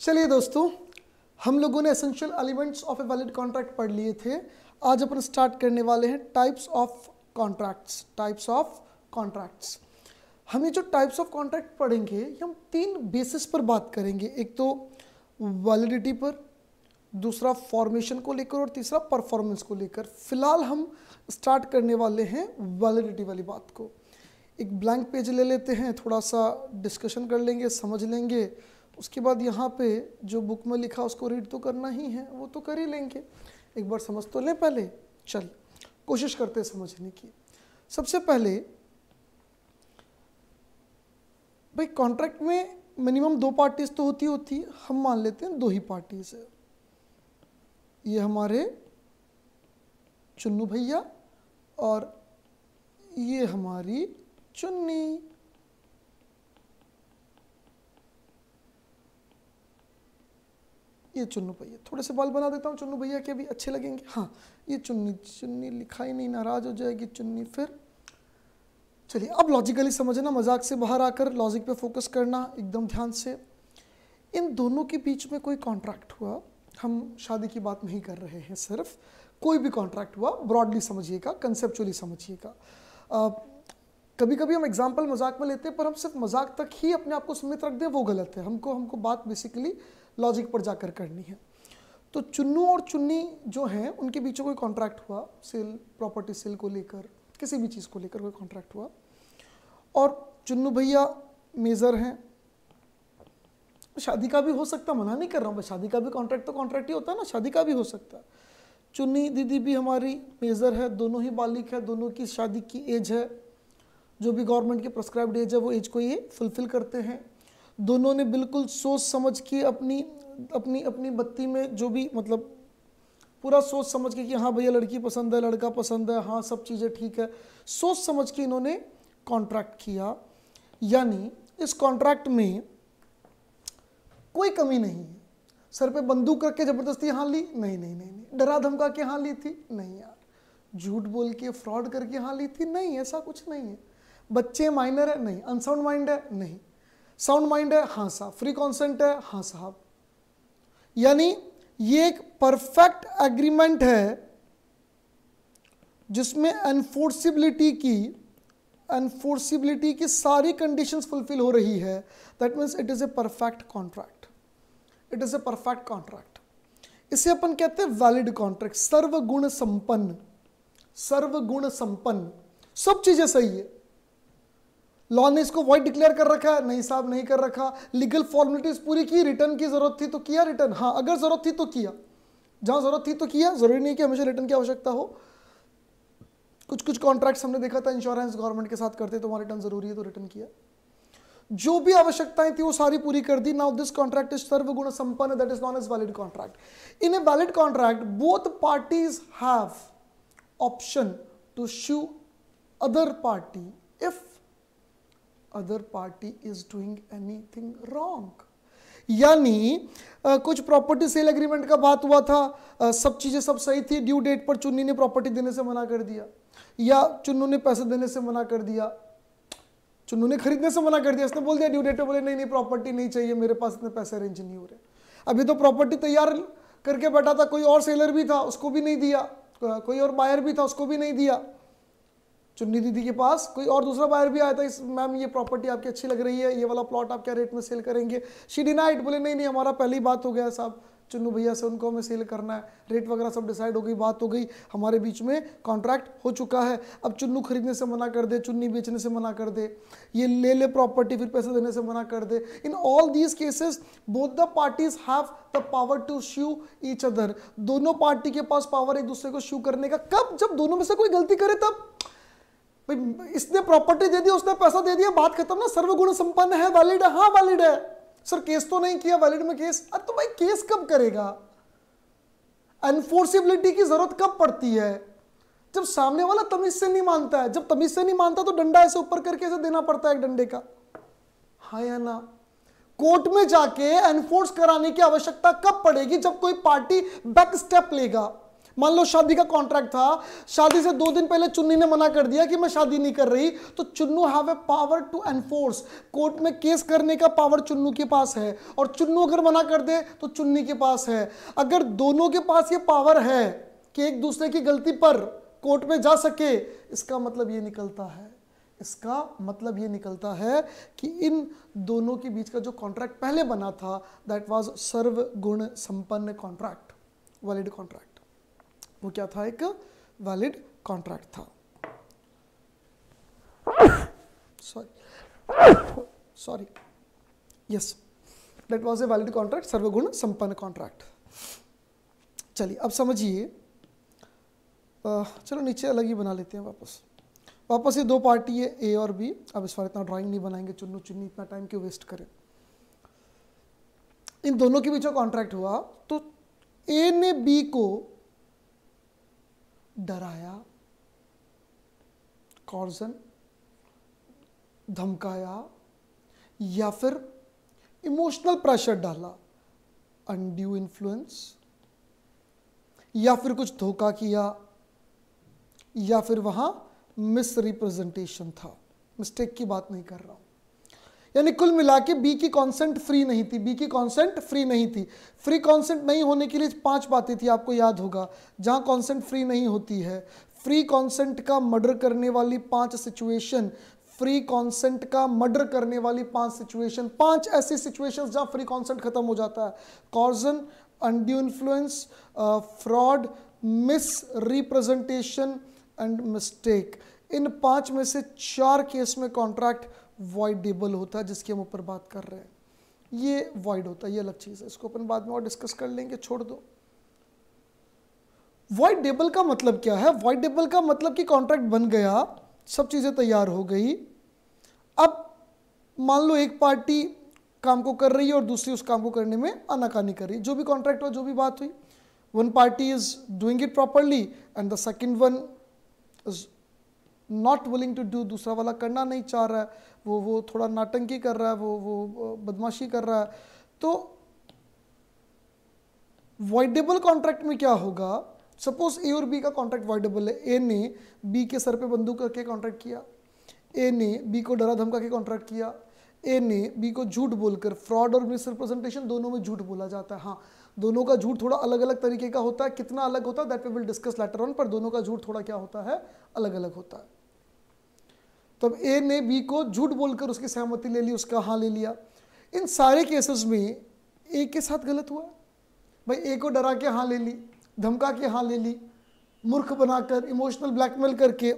चलिए दोस्तों हम लोगों ने essential elements of a valid contract पढ़ लिए थे आज अपन स्टार्ट करने वाले हैं types of contracts types of contracts हम ये जो टाइप्स ऑफ कॉन्ट्रैक्ट पढ़ेंगे ये हम तीन बेसिस पर बात करेंगे एक तो वैलिडिटी पर दूसरा फॉर्मेशन को लेकर और तीसरा परफॉर्मेंस को लेकर फिलहाल हम स्टार्ट करने वाले हैं वैलिडिटी वाली बात को एक ब्लैंक पेज ले लेते हैं थोड़ा सा डिस्कशन कर लेंगे समझ लेंगे उसके बाद यहाँ पे जो बुक में लिखा उसको रीड तो करना ही है वो तो कर ही लेंगे एक बार समझ तो लें पहले चल कोशिश करते समझने की सबसे पहले भाई कॉन्ट्रैक्ट में मिनिमम दो पार्टीज तो होती होती हम मान लेते हैं दो ही पार्टीज है ये हमारे चुन्नू भैया और ये हमारी चुन्नी ये चुन्नू भैया थोड़े से बाल बना देता हूँ चुन्नू भैया के भी अच्छे लगेंगे हाँ ये चुन्नी चुन्नी लिखाई नहीं नाराज हो जाएगी चुन्नी फिर चलिए अब लॉजिकली समझना मजाक से बाहर आकर लॉजिक पे फोकस करना एकदम ध्यान से इन दोनों के बीच में कोई कॉन्ट्रैक्ट हुआ हम शादी की बात नहीं कर रहे हैं सिर्फ कोई भी कॉन्ट्रैक्ट हुआ ब्रॉडली समझिएगा कंसेप्चुअली समझिएगा कभी कभी हम एग्जाम्पल मजाक में लेते हैं पर हम सिर्फ मजाक तक ही अपने आप को सीमित रख दें वो गलत है हमको हमको बात बेसिकली लॉजिक पर जाकर करनी है तो चुन्नू और चुन्नी जो हैं उनके बीच कोई कॉन्ट्रैक्ट हुआ सेल प्रॉपर्टी सेल को लेकर किसी भी चीज़ को लेकर कोई कॉन्ट्रैक्ट हुआ और चुन्नू भैया मेज़र हैं शादी का भी हो सकता मना नहीं कर रहा हूँ शादी का भी कॉन्ट्रैक्ट तो कॉन्ट्रैक्ट ही होता है ना शादी का भी हो सकता चुन्नी दीदी भी हमारी मेज़र है दोनों ही बालिक है दोनों की शादी की एज है जो भी गवर्नमेंट की प्रस्क्राइब्ड एज है वो एज को ये फुलफ़िल करते हैं दोनों ने बिल्कुल सोच समझ के अपनी अपनी अपनी बत्ती में जो भी मतलब पूरा सोच समझ के कि हाँ भैया लड़की पसंद है लड़का पसंद है हाँ सब चीज़ें ठीक है सोच समझ के इन्होंने कॉन्ट्रैक्ट किया यानी इस कॉन्ट्रैक्ट में कोई कमी नहीं है सर पे बंदूक रख के ज़बरदस्ती हाँ ली नहीं नहीं नहीं नहीं डरा धमका के हाँ ली थी नहीं यार झूठ बोल के फ्रॉड करके हाँ ली थी नहीं ऐसा कुछ नहीं है बच्चे माइनर है नहीं अनसाउंड माइंड है नहीं साउंड माइंड है हाँ साहब फ्री कॉन्सेंट है हाँ साहब यानी ये एक परफेक्ट एग्रीमेंट है जिसमें एनफोर्सिबिलिटी की एनफोर्सिबिलिटी की सारी कंडीशंस फुलफिल हो रही है that means it is a perfect contract it is a perfect contract इसे अपन कहते हैं वैलिड कॉन्ट्रैक्ट सर्वगुण संपन्न सर्वगुण संपन्न सब चीज़ें सही है लॉ ने इसको वॉइड डिक्लेयर कर रखा है नहीं साहब नहीं कर रखा लीगल फॉर्मेलिटीज पूरी की रिटर्न की जरूरत थी तो किया रिटर्न हाँ अगर जरूरत थी तो किया जहां जरूरत थी तो किया जरूरी नहीं कि हमेशा रिटर्न की आवश्यकता हो कुछ कुछ कॉन्ट्रैक्ट्स हमने देखा था इंश्योरेंस गवर्नमेंट के साथ करते तो वहां रिटर्न जरूरी है तो रिटर्न किया जो भी आवश्यकताएं थी वो सारी पूरी कर दी नाउ दिस कॉन्ट्रैक्ट इज सर्वगुण संपन्न that is known as valid contract in a valid contract both parties have option to sue other party if other party is doing anything wrong यानी कुछ प्रॉपर्टी सेल एग्रीमेंट का बात हुआ था आ, सब चीज़ें सब सही थी ड्यू डेट पर चुन्नी ने प्रॉपर्टी देने से मना कर दिया या चुन्नू ने पैसे देने से मना कर दिया चुन्नू ने खरीदने से मना कर दिया उसने बोल दिया ड्यू डेट पर बोले नहीं नहीं प्रॉपर्टी नहीं चाहिए मेरे पास इतने पैसे अरेंज नहीं हो रहे अभी तो प्रॉपर्टी तैयार करके बैठा था कोई और सेलर भी था उसको भी नहीं दिया कोई और बायर भी था उसको भी नहीं दिया चुन्नी दीदी के पास कोई और दूसरा बायर भी आया था इस मैम ये प्रॉपर्टी आपकी अच्छी लग रही है ये वाला प्लॉट आप क्या रेट में सेल करेंगे शी डिनाइट बोले नहीं नहीं हमारा पहली बात हो गया साहब चुन्नू भैया से उनको हमें सेल करना है रेट वगैरह सब डिसाइड हो गई बात हो गई हमारे बीच में कॉन्ट्रैक्ट हो चुका है अब चुन्नू खरीदने से मना कर दे चुन्नी बेचने से मना कर दे ये ले ले प्रॉपर्टी फिर पैसे देने से मना कर दे in all these cases both the parties have the power to sue each other दोनों पार्टी के पास पावर एक दूसरे को श्यू करने का कब जब दोनों में से कोई गलती करे तब भाई इसने प्रॉपर्टी दे दी उसने पैसा दे दिया बात खत्म ना सर्वगुण संपन्न है वैलिड है हाँ वैलिड है सर केस तो नहीं किया वैलिड में केस अरे तो भाई केस कब करेगा एनफोर्सिबिलिटी की जरूरत कब पड़ती है जब सामने वाला तमीज से नहीं मानता है जब तमीज से नहीं मानता तो डंडा ऐसे ऊपर करके ऐसे देना पड़ता है एक डंडे का हाँ या ना कोर्ट में जाके एनफोर्स कराने की आवश्यकता कब पड़ेगी जब कोई पार्टी बैक स्टेप लेगा मान लो शादी का कॉन्ट्रैक्ट था शादी से दो दिन पहले चुन्नी ने मना कर दिया कि मैं शादी नहीं कर रही तो चुन्नू have a power to enforce court में केस करने का पावर चुन्नू के पास है और चुन्नू अगर मना कर दे तो चुन्नी के पास है अगर दोनों के पास ये पावर है कि एक दूसरे की गलती पर कोर्ट में जा सके इसका मतलब ये निकलता है इसका मतलब ये निकलता है कि इन दोनों के बीच का जो कॉन्ट्रैक्ट पहले बना था दैट वाज गुण संपन्न कॉन्ट्रैक्ट वैलिड कॉन्ट्रैक्ट वो क्या था एक वैलिड कॉन्ट्रैक्ट था sorry sorry yes that was a valid contract सर्वगुण संपन्न कॉन्ट्रैक्ट चलिए अब समझिए चलो नीचे अलग ही बना लेते हैं वापस वापस ये दो पार्टी है ए और बी अब इस बार इतना ड्राइंग नहीं बनाएंगे चुन्नू चुन्नी इतना टाइम क्यों वेस्ट करें इन दोनों के बीच कॉन्ट्रैक्ट हुआ तो ए ने बी को डराया कॉर्जन धमकाया या फिर इमोशनल प्रेशर डाला अनड्यू इन्फ्लुएंस या फिर कुछ धोखा किया या फिर वहां मिस रिप्रेजेंटेशन था मिस्टेक की बात नहीं कर रहा हूं यानी कुल मिला के बी की कॉन्सेंट फ्री नहीं थी बी की कॉन्सेंट फ्री नहीं थी फ्री कॉन्सेंट नहीं होने के लिए पांच बातें थी आपको याद होगा जहां कॉन्सेंट फ्री नहीं होती है फ्री कॉन्सेंट का मर्डर करने वाली पांच सिचुएशन फ्री कॉन्सेंट का मर्डर करने वाली पांच सिचुएशन पांच ऐसी सिचुएशन जहां फ्री कॉन्सेंट खत्म हो जाता है coercion undue influence fraud misrepresentation and mistake इन पांच में से चार केस में कॉन्ट्रैक्ट वॉइडेबल होता है जिसकी हम ऊपर बात कर रहे हैं ये वॉइड होता है ये अलग चीज़ है इसको अपन बाद में और डिस्कस कर लेंगे छोड़ दो वॉइडेबल का मतलब क्या है वॉइडेबल का मतलब कि कॉन्ट्रैक्ट बन गया सब चीज़ें तैयार हो गई अब मान लो एक पार्टी काम को कर रही है और दूसरी उस काम को करने में आनाकानी कर रही है जो भी कॉन्ट्रैक्ट हुआ जो भी बात हुई one party is doing it properly and the second one is not willing to do दूसरा वाला करना नहीं चाह रहा है वो वो थोड़ा नाटंकी कर रहा है वो वो बदमाशी कर रहा है तो वॉइडेबल कॉन्ट्रैक्ट में क्या होगा सपोज ए और बी का कॉन्ट्रैक्ट वॉइडेबल है ए ने बी के सर पे बंदूक रख के कॉन्ट्रैक्ट किया ए ने बी को डरा धमका के कॉन्ट्रैक्ट किया ए ने बी को झूठ बोलकर फ्रॉड और मिसरिप्रेजेंटेशन दोनों में झूठ बोला जाता है हाँ दोनों का झूठ थोड़ा अलग अलग तरीके का होता है कितना अलग होता है that we will discuss later on पर दोनों का झूठ थोड़ा क्या होता है अलग अलग होता है तब ए ने बी को झूठ बोलकर उसकी सहमति ले ली उसका हाँ ले लिया इन सारे केसेस में ए के साथ गलत हुआ भाई ए को डरा के हाँ ले ली धमका के हाँ ले ली मूर्ख बनाकर इमोशनल ब्लैकमेल करके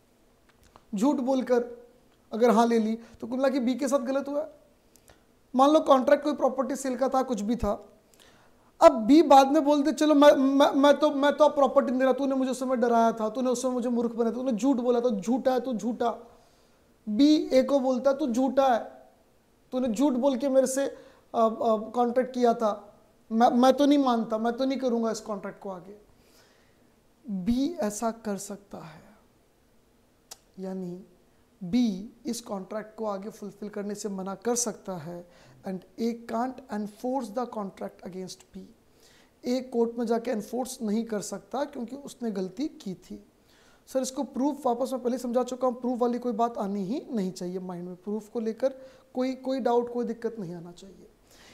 झूठ बोलकर अगर हाँ ले ली तो कुल की बी के साथ गलत हुआ मान लो कॉन्ट्रैक्ट कोई प्रॉपर्टी सेल का था कुछ भी था अब बी बाद में बोलते चलो मैं मैं, मैं तो मैं तो प्रॉपर्टी नहीं दे रहा तूने मुझे उस समय डराया था तूने उस समय मुझे मूर्ख बनाया था तूने झूठ बोला था झूठा है तू झूठा बी ए को बोलता है तू झूठा है तूने झूठ बोल के मेरे से कॉन्ट्रैक्ट किया था मैं मैं तो नहीं मानता मैं तो नहीं करूंगा इस कॉन्ट्रैक्ट को आगे बी ऐसा कर सकता है यानी बी इस कॉन्ट्रैक्ट को आगे फुलफिल करने से मना कर सकता है and A can't enforce the contract against B ए कोर्ट में जाके एनफोर्स नहीं कर सकता क्योंकि उसने गलती की थी सर इसको प्रूफ वापस मैं पहले समझा चुका हूँ प्रूफ वाली कोई बात आनी ही नहीं चाहिए माइंड में प्रूफ को लेकर कोई कोई डाउट कोई दिक्कत नहीं आना चाहिए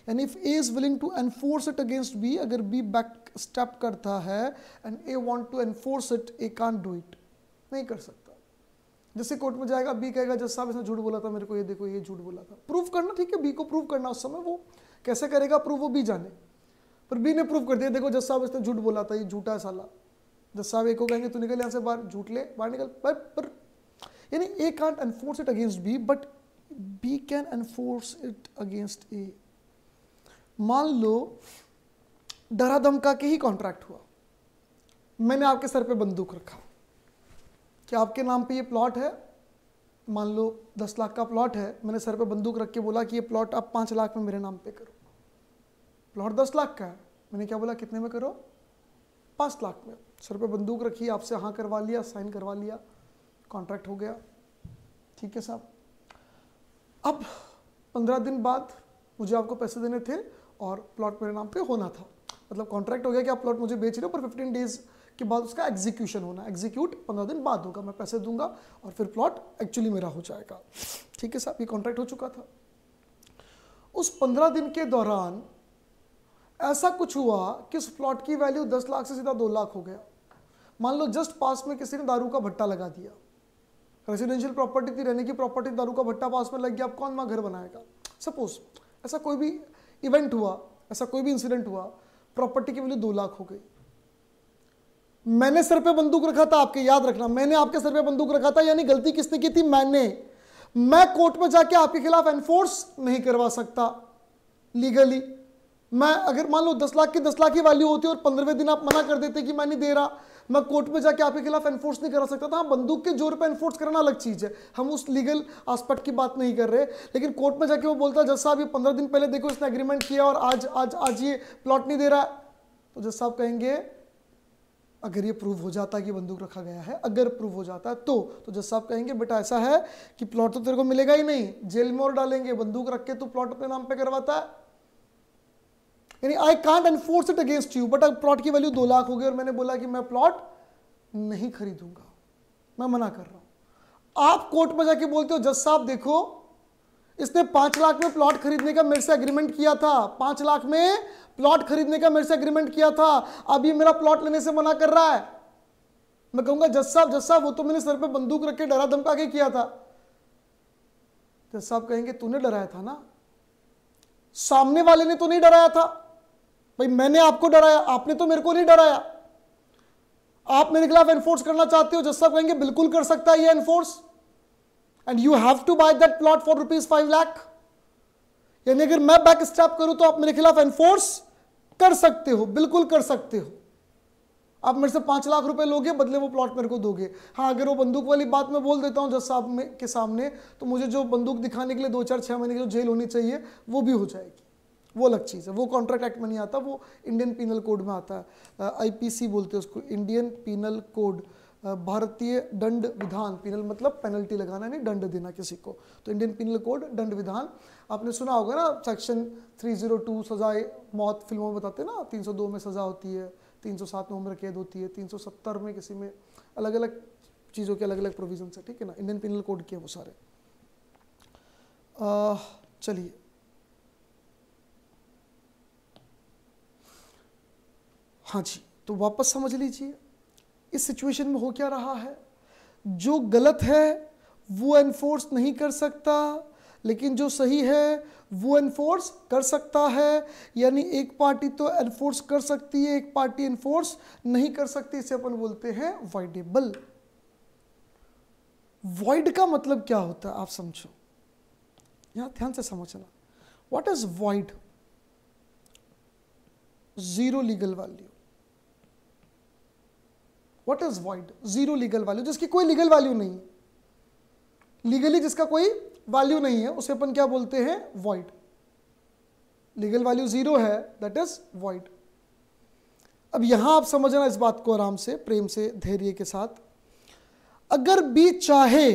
यानी if A is willing to enforce it against B अगर बी बैक स्टेप करता है and A want to enforce it A can't do it नहीं कर सकता जैसे कोर्ट में जाएगा बी कहेगा जज साहब इसने झूठ बोला था मेरे को ये देखो ये झूठ बोला था प्रूफ करना ठीक है बी को प्रूफ करना उस समय वो कैसे करेगा प्रूफ वो बी जाने पर बी ने प्रूफ कर दिया देखो जज साहब इसने झूठ बोला था ये झूठा है साला जज साहब एक को कहेंगे तू निकल यहाँ से बाहर झूठ ले बाहर निकल पर, पर यानी A can't enforce it against B but B can enforce it against A मान लो डरा धमका के ही कॉन्ट्रैक्ट हुआ मैंने आपके सर पे बंदूक रखा कि आपके नाम पे ये प्लॉट है मान लो दस लाख का प्लॉट है मैंने सर पे बंदूक रख के बोला कि ये प्लॉट आप पाँच लाख में मेरे नाम पे करो प्लॉट दस लाख का है मैंने क्या बोला कितने में करो पाँच लाख में सर पे बंदूक रखी आपसे हाँ करवा लिया साइन करवा लिया कॉन्ट्रैक्ट हो गया ठीक है साहब अब पंद्रह दिन बाद मुझे आपको पैसे देने थे और प्लॉट मेरे नाम पे होना था मतलब कॉन्ट्रैक्ट हो गया कि आप प्लॉट मुझे बेच रहे हो पर फिफ्टीन डेज़ के बाद उसका एग्जीक्यूशन होना एग्जीक्यूट पंद्रह दिन बाद होगा मैं पैसे दूंगा और फिर प्लॉट एक्चुअली मेरा हो जाएगा ठीक है साहब ये कॉन्ट्रैक्ट हो चुका था उस पंद्रह दिन के दौरान ऐसा कुछ हुआ कि उस प्लॉट की वैल्यू दस लाख से सीधा दो लाख हो गया मान लो जस्ट पास में किसी ने दारू का भट्टा लगा दिया रेजिडेंशियल प्रॉपर्टी थी रहने की प्रॉपर्टी दारू का भट्टा पास में लग गया अब कौन वहाँ घर बनाएगा सपोज ऐसा कोई भी इवेंट हुआ ऐसा कोई भी इंसिडेंट हुआ प्रॉपर्टी की वैल्यू दो लाख हो गई मैंने सर पे बंदूक रखा था आपके याद रखना मैंने आपके सर पे बंदूक रखा था यानी गलती किसने की थी मैंने मैं कोर्ट में जाके आपके खिलाफ एनफोर्स नहीं करवा सकता लीगली मैं अगर मान लो दस लाख की दस लाख की वैल्यू होती और पंद्रहवें दिन आप मना कर देते कि मैं नहीं दे रहा मैं कोर्ट में जाके आपके खिलाफ एनफोर्स नहीं करा सकता था तो हाँ, बंदूक के जोर पर एनफोर्स करना अलग चीज़ है हम उस लीगल आस्पेक्ट की बात नहीं कर रहे लेकिन कोर्ट में जाके वो बोलता जज साहब ये पंद्रह दिन पहले देखो इसने एग्रीमेंट किया और आज आज आज ये प्लॉट नहीं दे रहा तो जज साहब कहेंगे अगर ये प्रूव हो जाता है कि बंदूक रखा गया है अगर प्रूव हो जाता है तो तो जज साहब कहेंगे बेटा ऐसा है कि प्लॉट तो तेरे को मिलेगा ही नहीं जेल में और डालेंगे बंदूक रख के तू प्लॉट अपने नाम पे करवाता है यानी I can't enforce it against you but अब प्लॉट की वैल्यू दो लाख हो गई और मैंने बोला कि मैं प्लॉट नहीं खरीदूंगा मैं मना कर रहा हूं आप कोर्ट में जाके बोलते हो जज साहब देखो इसने पांच लाख में प्लॉट खरीदने का मेरे से एग्रीमेंट किया था पांच लाख में प्लॉट खरीदने का मेरे से एग्रीमेंट किया था अभी मेरा प्लॉट लेने से मना कर रहा है मैं कहूंगा जस साहब जस साहब वो तो मैंने सर पे बंदूक रख के डरा धमका के किया था जस साहब कहेंगे तूने डराया था ना सामने वाले ने तो नहीं डराया था भाई मैंने आपको डराया आपने तो मेरे को नहीं डराया आप मेरे खिलाफ एनफोर्स करना चाहते हो जस साहब कहेंगे बिल्कुल कर सकता है ये enforce and you have to buy that plot for rupees five lakh यानी अगर मैं बैक स्टैप करूं तो आप मेरे खिलाफ एनफोर्स कर सकते हो बिल्कुल कर सकते हो आप मेरे से पांच लाख रुपए लोगे बदले वो प्लॉट मेरे को दोगे हाँ अगर वो बंदूक वाली बात मैं बोल देता हूँ जज साहब के सामने तो मुझे जो बंदूक दिखाने के लिए दो चार छह महीने की जो जेल होनी चाहिए वो भी हो जाएगी वो अलग चीज़ है वो कॉन्ट्रैक्ट एक्ट में नहीं आता वो इंडियन पीनल कोड में आता है आईपीसी बोलते हैं उसको इंडियन पीनल कोड भारतीय दंड विधान पिनल मतलब पेनल्टी लगाना यानी दंड देना किसी को तो इंडियन पिनल कोड दंड विधान आपने सुना होगा ना सेक्शन 302 सजाए मौत फिल्मों में बताते ना 302 में सज़ा होती है 307 में उम्र कैद होती है 370 में किसी में अलग अलग चीज़ों के अलग अलग प्रोविजन है ठीक है ना इंडियन पिनल कोड के वो सारे चलिए हाँ जी तो वापस समझ लीजिए इस सिचुएशन में हो क्या रहा है जो गलत है वो एनफोर्स नहीं कर सकता लेकिन जो सही है वो एनफोर्स कर सकता है यानी एक पार्टी तो एनफोर्स कर सकती है एक पार्टी एनफोर्स नहीं कर सकती इसे अपन बोलते हैं वाइडेबल वॉइड का मतलब क्या होता है आप समझो यहां ध्यान से समझना what is void zero legal value what is void zero legal value जिसकी कोई लीगल वैल्यू नहीं लीगली जिसका कोई वैल्यू नहीं है उसे अपन क्या बोलते हैं वॉइड लीगल वैल्यू जीरो है दैट इज वॉइड अब यहां आप समझना इस बात को आराम से प्रेम से धैर्य के साथ अगर बी चाहे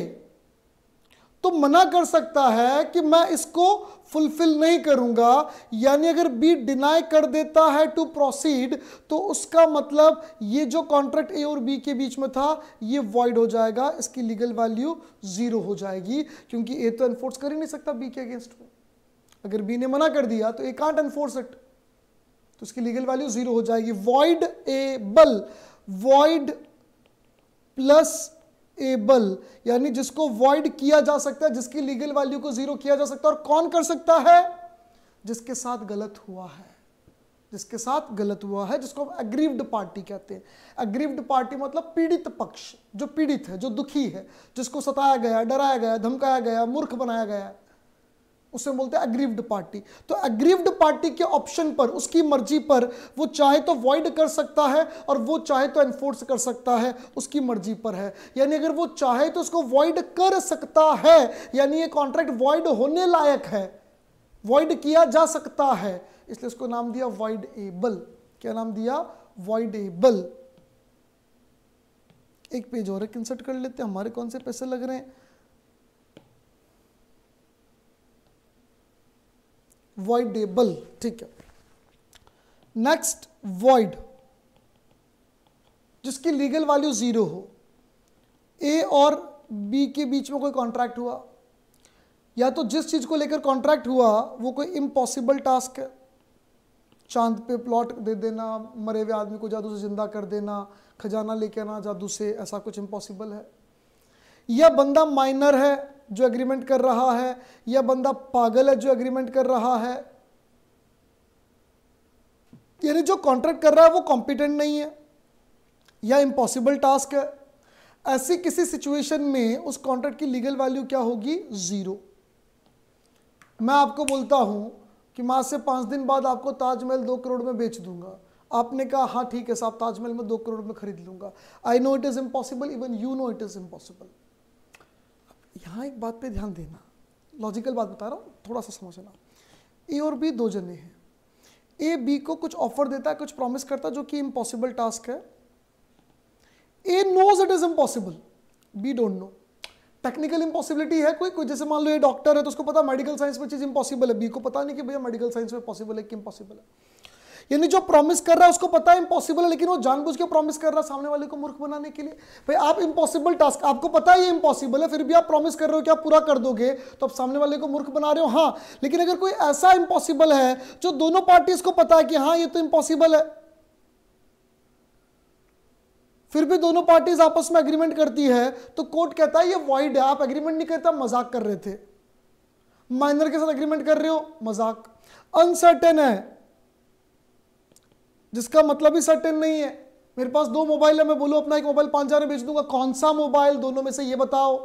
तो मना कर सकता है कि मैं इसको फुलफिल नहीं करूंगा यानी अगर बी डिनाई कर देता है टू प्रोसीड तो उसका मतलब ये जो कॉन्ट्रैक्ट ए और बी के बीच में था ये वॉइड हो जाएगा इसकी लीगल वैल्यू ज़ीरो हो जाएगी क्योंकि ए तो एनफोर्स कर ही नहीं सकता बी के अगेंस्ट में अगर बी ने मना कर दिया तो ए कांट एनफोर्स इट तो इसकी लीगल वैल्यू ज़ीरो हो जाएगी वॉइड ए बल वॉइड प्लस एबल यानी जिसको वॉइड किया जा सकता है जिसकी लीगल वैल्यू को जीरो किया जा सकता है और कौन कर सकता है जिसके साथ गलत हुआ है जिसके साथ गलत हुआ है जिसको हम अग्रीव्ड पार्टी कहते हैं अग्रीव्ड पार्टी मतलब पीड़ित पक्ष जो पीड़ित है जो दुखी है जिसको सताया गया डराया गया धमकाया गया मूर्ख बनाया गया उसे बोलते हैं अग्रीव्ड पार्टी तो अग्रीव्ड पार्टी के ऑप्शन पर उसकी मर्जी पर वो चाहे तो वॉइड कर सकता है और वो चाहे तो एनफोर्स कर सकता है उसकी मर्जी पर है यानी अगर वो चाहे तो उसको वॉइड कर सकता है यानी ये कॉन्ट्रैक्ट वॉइड होने लायक है वॉइड किया जा सकता है इसलिए उसको नाम दिया वॉइड एबल क्या नाम दिया वॉइड एबल एक पेज और एक इंसर्ट कर लेते हैं हमारे कौन से पैसे लग रहे हैं voidable ठीक है नेक्स्ट void जिसकी लीगल वैल्यू जीरो हो ए और बी के बीच में कोई कॉन्ट्रैक्ट हुआ या तो जिस चीज़ को लेकर कॉन्ट्रैक्ट हुआ वो कोई इम्पॉसिबल टास्क है चांद पे प्लॉट दे देना मरे हुए आदमी को जादू से ज़िंदा कर देना खजाना लेके आना जादू से ऐसा कुछ इम्पॉसिबल है या बंदा माइनर है जो एग्रीमेंट कर रहा है या बंदा पागल है जो एग्रीमेंट कर रहा है यानी जो कॉन्ट्रैक्ट कर रहा है वो कॉम्पिटेंट नहीं है या इम्पॉसिबल टास्क है ऐसी किसी सिचुएशन में उस कॉन्ट्रैक्ट की लीगल वैल्यू क्या होगी ज़ीरो मैं आपको बोलता हूं कि मां से पांच दिन बाद आपको ताजमहल दो करोड़ में बेच दूंगा आपने कहा हाँ ठीक है साहब ताजमहल में दो करोड़ में खरीद लूंगा I know it is impossible even you know it is impossible यहाँ एक बात पे ध्यान देना लॉजिकल बात बता रहा हूँ थोड़ा सा समझना ए और बी दो जने हैं ए बी को कुछ ऑफर देता है कुछ प्रॉमिस करता है जो कि इम्पॉसिबल टास्क है A knows it is impossible B don't know technical impossibility है कोई कोई जैसे मान लो ये डॉक्टर है तो उसको पता मेडिकल साइंस में चीज़ इम्पॉसिबल है बी को पता नहीं कि भैया मेडिकल साइंस में पॉसिबल है कि इम्पॉसिबल है यानी जो प्रॉमिस कर रहा है उसको पता है इम्पॉसिबल है लेकिन वो जानबूझ के प्रॉमिस कर रहा है सामने वाले को मूर्ख बनाने के लिए भाई आप इम्पॉसिबल टास्क आपको पता है ये इम्पॉसिबल है फिर भी आप प्रॉमिस कर रहे हो कि आप पूरा कर दोगे तो आप सामने वाले को मूर्ख बना रहे हो हाँ लेकिन अगर कोई ऐसा इम्पॉसिबल है जो दोनों पार्टीज को पता है कि हाँ ये तो इम्पॉसिबल है फिर भी दोनों पार्टीज आपस में एग्रीमेंट करती है तो कोर्ट कहता है ये वॉइड है आप एग्रीमेंट नहीं करता मजाक कर रहे थे माइनर के साथ एग्रीमेंट कर रहे हो मजाक अनसर्टेन है जिसका मतलब ही सर्टेन नहीं है मेरे पास दो मोबाइल है मैं बोलू अपना एक मोबाइल पांच हजार में बेच दूंगा कौन सा मोबाइल दोनों में से ये बताओ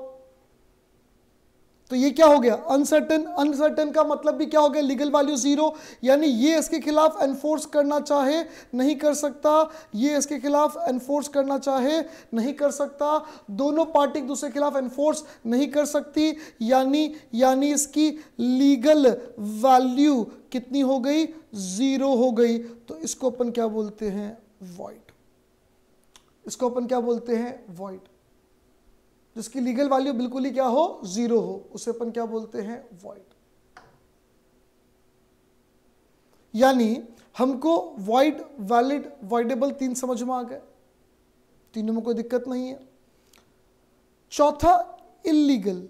तो ये क्या हो गया अनसर्टेन अनसर्टेन का मतलब भी क्या हो गया लीगल वैल्यू जीरो यानी ये इसके खिलाफ एनफोर्स करना चाहे नहीं कर सकता ये इसके खिलाफ एनफोर्स करना चाहे नहीं कर सकता दोनों पार्टी दूसरे के खिलाफ एनफोर्स नहीं कर सकती यानी यानी इसकी लीगल वैल्यू कितनी हो गई ज़ीरो हो गई तो इसको अपन क्या बोलते हैं वॉइड इसको अपन क्या बोलते हैं वॉइड जिसकी लीगल वैल्यू बिल्कुल ही क्या हो ज़ीरो हो उसे अपन क्या बोलते हैं वॉइड यानी हमको वॉइड वैलिड वॉइडेबल तीन समझ में आ गए तीनों में कोई दिक्कत नहीं है चौथा इलीगल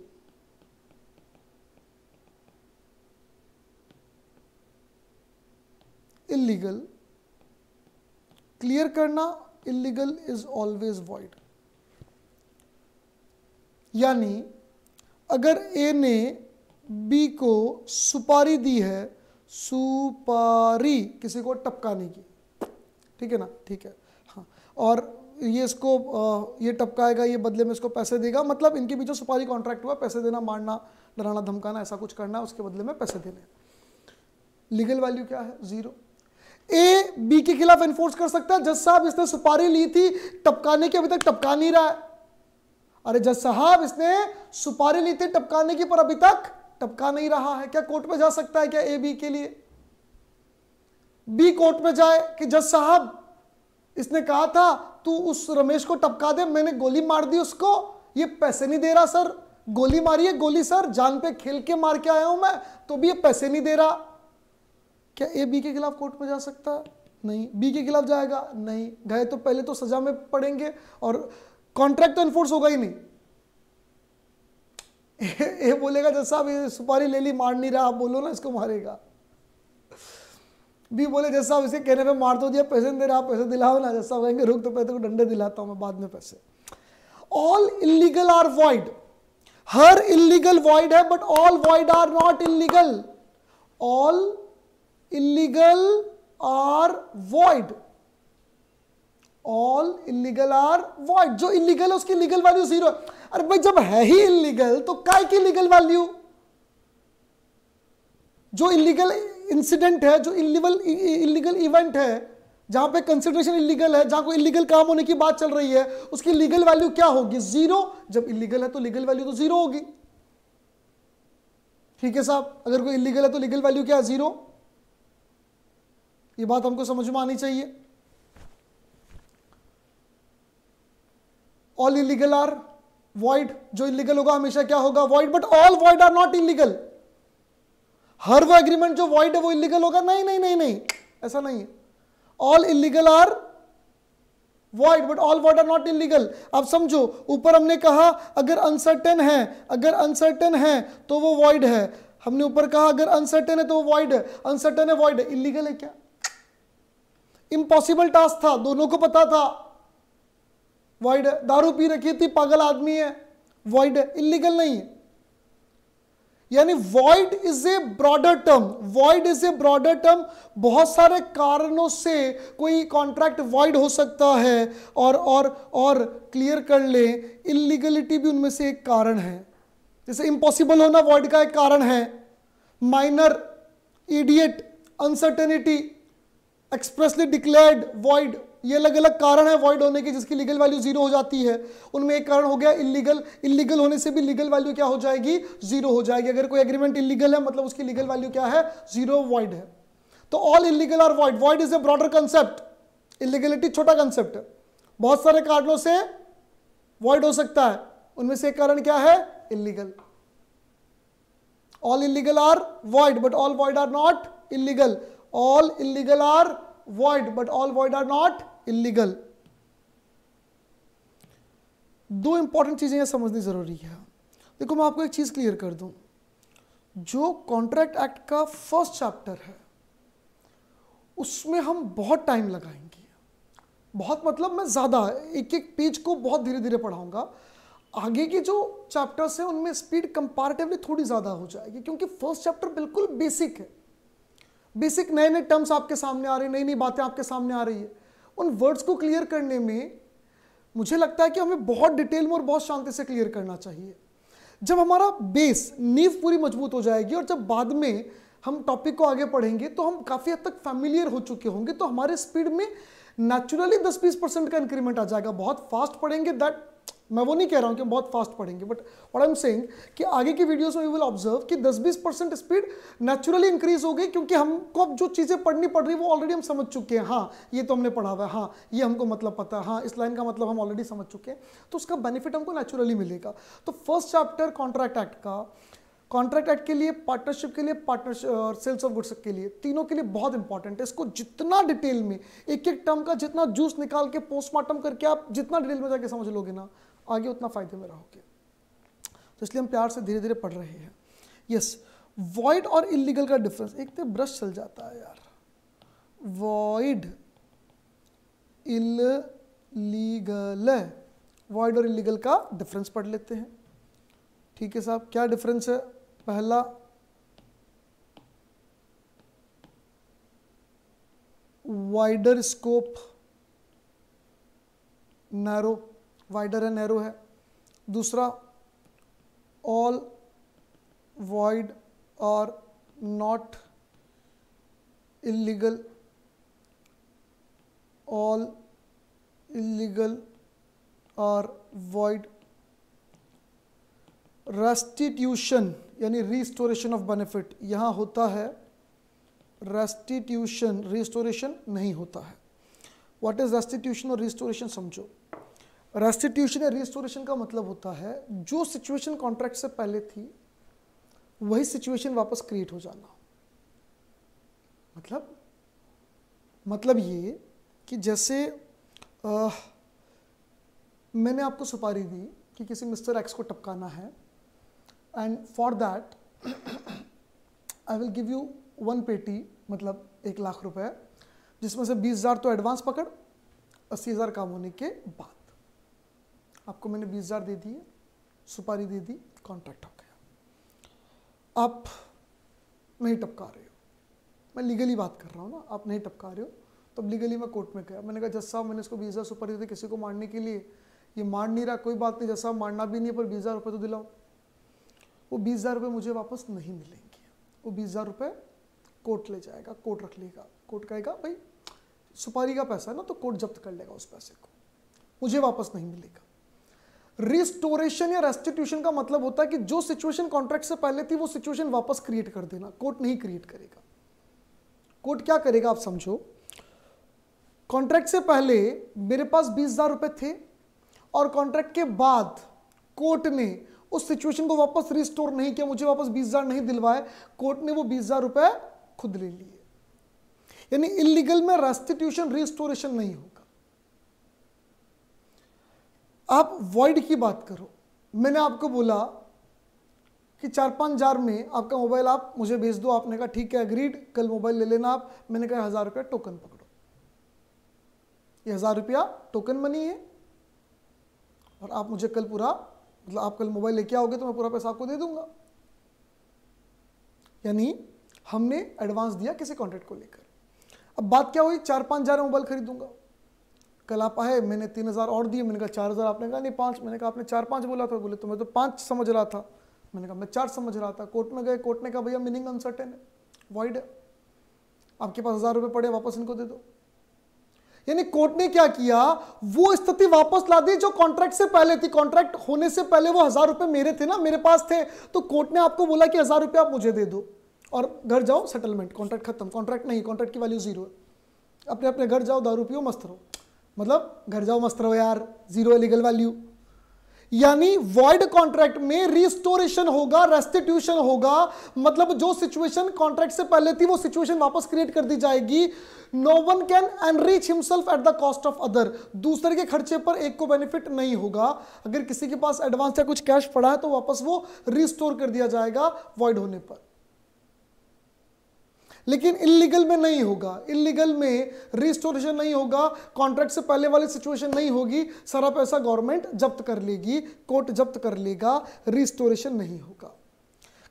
illegal clear करना illegal is always void यानी अगर ए ने बी को सुपारी दी है सुपारी किसी को टपकाने की ठीक है ना ठीक है हाँ और ये इसको ये टपकाएगा ये बदले में इसको पैसे देगा मतलब इनके बीच में सुपारी कॉन्ट्रैक्ट हुआ पैसे देना मारना डराना धमकाना ऐसा कुछ करना उसके बदले में पैसे देने लीगल वैल्यू क्या है ज़ीरो ए बी के खिलाफ एनफोर्स कर सकता है जज साहब इसने सुपारी ली थी टपकाने की अभी तक टपका नहीं रहा है अरे जज साहब इसने सुपारी ली थी टपकाने की पर अभी तक टपका नहीं रहा है क्या कोर्ट में जा सकता है क्या ए बी के लिए बी कोर्ट में जाए कि जज साहब इसने कहा था तू उस रमेश को टपका दे मैंने गोली मार दी उसको ये पैसे नहीं दे रहा सर गोली मारी है गोली सर जान पे खेल के मार के आया हूं मैं तो भी ये पैसे नहीं दे रहा क्या ए बी के खिलाफ कोर्ट में जा सकता है नहीं बी के खिलाफ जाएगा नहीं गए तो पहले तो सजा में पड़ेंगे और कॉन्ट्रैक्ट तो इन्फोर्स होगा ही नहीं ए बोलेगा जज साहब सुपारी ले ली मार नहीं रहा आप बोलो ना इसको मारेगा बी बोले जज साहब इसे कहने पे मार तो दिया पैसे दे रहा पैसे दिलाओ ना जज साहब कहेंगे रुक तो पैसे को डंडे दिलाता हूं मैं बाद में पैसे ऑल इलीगल आर वॉइड हर इलीगल वॉइड है but all void are not illegal all illegal or void all illegal are void जो इलीगल है उसकी लीगल वैल्यू जीरो अरे भाई जब है ही illegal तो kai ki लीगल वैल्यू जो इलीगल इंसिडेंट है जो illegal illegal इवेंट है जहां पे कंसिडरेशन इलीगल है जहां कोई इलीगल काम होने की बात चल रही है उसकी लीगल वैल्यू क्या होगी जीरो जब इलीगल है तो लीगल वैल्यू तो जीरो होगी ठीक है साहब अगर कोई इलीगल है तो लीगल वैल्यू क्या है जीरो ये बात हमको समझ में आनी चाहिए ऑल इलीगल आर वॉइड जो इलीगल होगा हमेशा क्या होगा void but all void are not illegal हर वो एग्रीमेंट जो वॉइड है वो इलीगल होगा नहीं नहीं नहीं नहीं ऐसा नहीं है all illegal are void but all void are not illegal अब समझो ऊपर हमने कहा अगर अनसर्टेन है अगर अनसर्टेन है तो वो वॉइड है हमने ऊपर कहा अगर अनसर्टेन है तो वो वॉइड है अनसर्टेन है वॉइड है इलीगल है क्या इम्पॉसिबल टास्क था दोनों को पता था वाइड दारू पी रखी थी पागल आदमी है वाइड इलीगल नहीं है यानी void is a broader term void is a broader term बहुत सारे कारणों से कोई कॉन्ट्रैक्ट वॉइड हो सकता है और और और क्लियर कर ले इलीगलिटी भी उनमें से एक कारण है जैसे इम्पॉसिबल होना वॉइड का एक कारण है minor idiot uncertainty expressly declared void ये अलग अलग कारण है वॉइड होने के जिसकी लीगल वैल्यू जीरो हो जाती है उनमें एक कारण हो गया इलीगल इलीगल होने से भी लीगल वैल्यू क्या हो जाएगी जीरो हो जाएगी अगर कोई एग्रीमेंट इलीगल है मतलब उसकी लीगल वैल्यू क्या है जीरो वॉइड है तो all illegal are void void is a broader concept illegality छोटा कंसेप्ट है बहुत सारे कारणों से वॉइड हो सकता है उनमें से एक कारण क्या है illegal all illegal are void but all void are not illegal all illegal are void but all void are not illegal दो इंपॉर्टेंट चीज़ें यह समझनी ज़रूरी है देखो मैं आपको एक चीज़ क्लियर कर दूं जो कॉन्ट्रैक्ट एक्ट का फर्स्ट चैप्टर है उसमें हम बहुत टाइम लगाएंगे बहुत मतलब मैं ज़्यादा एक एक पेज को बहुत धीरे धीरे पढ़ाऊंगा आगे के जो चैप्टर्स हैं उनमें स्पीड कंपैरेटिवली थोड़ी ज़्यादा हो जाएगी क्योंकि फर्स्ट चैप्टर बिल्कुल बेसिक है बेसिक नए नए टर्म्स आपके सामने आ रहे हैं नई नई बातें आपके सामने आ रही है उन वर्ड्स को क्लियर करने में मुझे लगता है कि हमें बहुत डिटेल में और बहुत शांति से क्लियर करना चाहिए जब हमारा बेस नींव पूरी मजबूत हो जाएगी और जब बाद में हम टॉपिक को आगे पढ़ेंगे तो हम काफ़ी हद तक फैमिलियर हो चुके होंगे तो हमारे स्पीड में नेचुरली 10-20 परसेंट का इंक्रीमेंट आ जाएगा बहुत फास्ट पढ़ेंगे दैट मैं वो नहीं कह रहा हूँ कि हम बहुत फास्ट पढ़ेंगे but what I am saying कि आगे की वीडियोस में यू विल ऑब्जर्व कि 10-20 परसेंट स्पीड नेचुरली इंक्रीज हो गई क्योंकि हमको अब जो चीज़ें पढ़नी पड़ रही है वो ऑलरेडी हम समझ चुके हैं हाँ ये तो हमने पढ़ा हुआ है हाँ ये हमको मतलब पता है हाँ इस लाइन का मतलब हम ऑलरेडी समझ चुके हैं तो उसका बेनिफिट हमको नेचुरली मिलेगा तो फर्स्ट चैप्टर कॉन्ट्रैक्ट एक्ट का कॉन्ट्रैक्ट एक्ट के लिए पार्टनरशिप के लिए पार्टनरशिप और सेल्स ऑफ गुड्स के लिए तीनों के लिए बहुत इंपॉर्टेंट है इसको जितना डिटेल में एक एक टर्म का जितना जूस निकाल के पोस्टमार्टम करके आप जितना डिटेल में जाके समझ लोगे ना आगे उतना फ़ायदे में रहोगे तो इसलिए हम प्यार से धीरे धीरे पढ़ रहे हैं यस वॉइड और इलीगल का डिफरेंस एक तो ब्रश चल जाता है यार वॉइड लीगल वॉइड और इलीगल का डिफरेंस पढ़ लेते हैं ठीक है साहब क्या डिफरेंस है पहला wider scope narrow wider and narrow है दूसरा ऑल वॉइड और नॉट इलीगल ऑल इलीगल और वॉइड रेस्टिट्यूशन यानी रिस्टोरेशन ऑफ बेनिफिट यहां होता है रेस्टिट्यूशन रिस्टोरेशन नहीं होता है व्हाट इज रेस्टिट्यूशन और रिस्टोरेशन समझो रेस्टिट्यूशन या रिस्टोरेशन का मतलब होता है जो सिचुएशन कॉन्ट्रैक्ट से पहले थी वही सिचुएशन वापस क्रिएट हो जाना मतलब मतलब ये कि जैसे आ, मैंने आपको सुपारी दी कि किसी मिस्टर एक्स को टपकाना है and for that I will give you one पेटी मतलब एक लाख रुपए जिसमें से बीस हज़ार तो एडवांस पकड़ अस्सी हज़ार काम होने के बाद आपको मैंने बीस हज़ार दे दिए सुपारी दे दी कॉन्ट्रैक्ट हो गया आप नहीं टपका रहे हो मैं लीगली बात कर रहा हूँ ना आप नहीं टपका रहे हो तो तो लीगली मैं कोर्ट में गया मैंने कहा जस साहब मैंने इसको बीस हज़ार सुपारी दी किसी को मारने के लिए ये मार नहीं रहा कोई बात नहीं जस साहब मारना भी नहीं है पर बीस हज़ार रुपये तो दिलाओ वो बीस हज़ार रुपये मुझे वापस नहीं मिलेंगे वो बीस हज़ार रुपये कोर्ट ले जाएगा कोर्ट रख लेगा कोर्ट कहेगा भाई सुपारी का पैसा है ना तो कोर्ट जब्त कर लेगा उस पैसे को मुझे वापस नहीं मिलेगा रिस्टोरेशन या रेस्टिट्यूशन का मतलब होता है कि जो सिचुएशन कॉन्ट्रैक्ट से पहले थी वो सिचुएशन वापस क्रिएट कर देना कोर्ट नहीं क्रिएट करेगा कोर्ट क्या करेगा आप समझो कॉन्ट्रैक्ट से पहले मेरे पास बीस हजार रुपए थे और कॉन्ट्रैक्ट के बाद कोर्ट ने उस सिचुएशन को वापस रिस्टोर नहीं किया मुझे वापस बीस हजार नहीं दिलवाए कोर्ट ने वो बीस हजार रुपए खुद ले लिए यानी इलीगल में रेस्टिट्यूशन रिस्टोरेशन नहीं हो आप वॉइड की बात करो मैंने आपको बोला कि चार पाँच हजार में आपका मोबाइल आप मुझे भेज दो आपने कहा ठीक है अग्रीड कल मोबाइल ले लेना आप मैंने कहा हज़ार रुपया टोकन पकड़ो ये हज़ार रुपया टोकन मनी है और आप मुझे कल पूरा मतलब आप कल मोबाइल लेके आओगे तो मैं पूरा पैसा आपको दे दूंगा यानी हमने एडवांस दिया किसी कॉन्ट्रैक्ट को लेकर अब बात क्या हुई चार पाँच हज़ार मोबाइल खरीदूंगा कल आप आए मैंने तीन हज़ार और दिए मैंने कहा चार हज़ार आपने कहा नहीं पाँच मैंने कहा आपने चार पाँच बोला था बोले तो मैं तो पाँच समझ रहा था मैंने कहा मैं चार समझ रहा था कोर्ट में गए कोर्ट ने कहा भैया मीनिंग अनसर्टेन है वाइड है आपके पास हज़ार रुपये पड़े वापस इनको दे दो यानी कोर्ट ने क्या किया वो स्थिति वापस ला दी जो कॉन्ट्रैक्ट से पहले थी कॉन्ट्रैक्ट होने से पहले वो हज़ार रुपये मेरे थे ना मेरे पास थे तो कोर्ट ने आपको बोला कि हज़ार रुपये आप मुझे दे दो और घर जाओ सेटलमेंट कॉन्ट्रैक्ट खत्म कॉन्ट्रैक्ट नहीं कॉन्ट्रैक्ट की वैल्यू जीरो है अपने अपने घर जाओ दारू पियो मस्त रहो मतलब घर जाओ मस्त रहो यार जीरो इलीगल वैल्यू यानी वॉइड कॉन्ट्रैक्ट में रिस्टोरेशन होगा रेस्टिट्यूशन होगा मतलब जो सिचुएशन कॉन्ट्रैक्ट से पहले थी वो सिचुएशन वापस क्रिएट कर दी जाएगी no one can enrich himself at the cost of other दूसरे के खर्चे पर एक को बेनिफिट नहीं होगा अगर किसी के पास एडवांस या कुछ कैश पड़ा है तो वापस वो रिस्टोर कर दिया जाएगा वॉइड होने पर लेकिन इलीगल में नहीं होगा इलीगल में रिस्टोरेशन नहीं होगा कॉन्ट्रैक्ट से पहले वाली सिचुएशन नहीं होगी सारा पैसा गवर्नमेंट जब्त कर लेगी कोर्ट जब्त कर लेगा रिस्टोरेशन नहीं होगा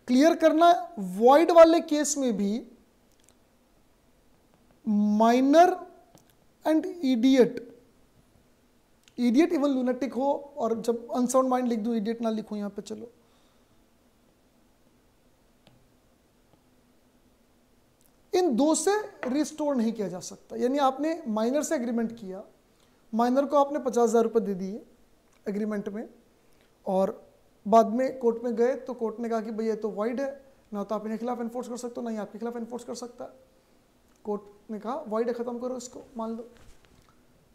क्लियर करना वॉइड वाले केस में भी minor and idiot idiot even lunatic हो और जब अनसाउंड माइंड लिख दू इडियट ना लिखू यहां पर चलो इन दो से रिस्टोर नहीं किया जा सकता यानी आपने माइनर से एग्रीमेंट किया माइनर को आपने पचास हज़ार रुपये दे दिए एग्रीमेंट में और बाद में कोर्ट में गए तो कोर्ट ने कहा कि भैया तो वाइड है ना तो आप इन्हें खिलाफ इन्फोर्स कर सकते हो ना ही आपके खिलाफ इन्फोर्स कर सकता है कोर्ट ने कहा वाइड है ख़त्म करो इसको मान लो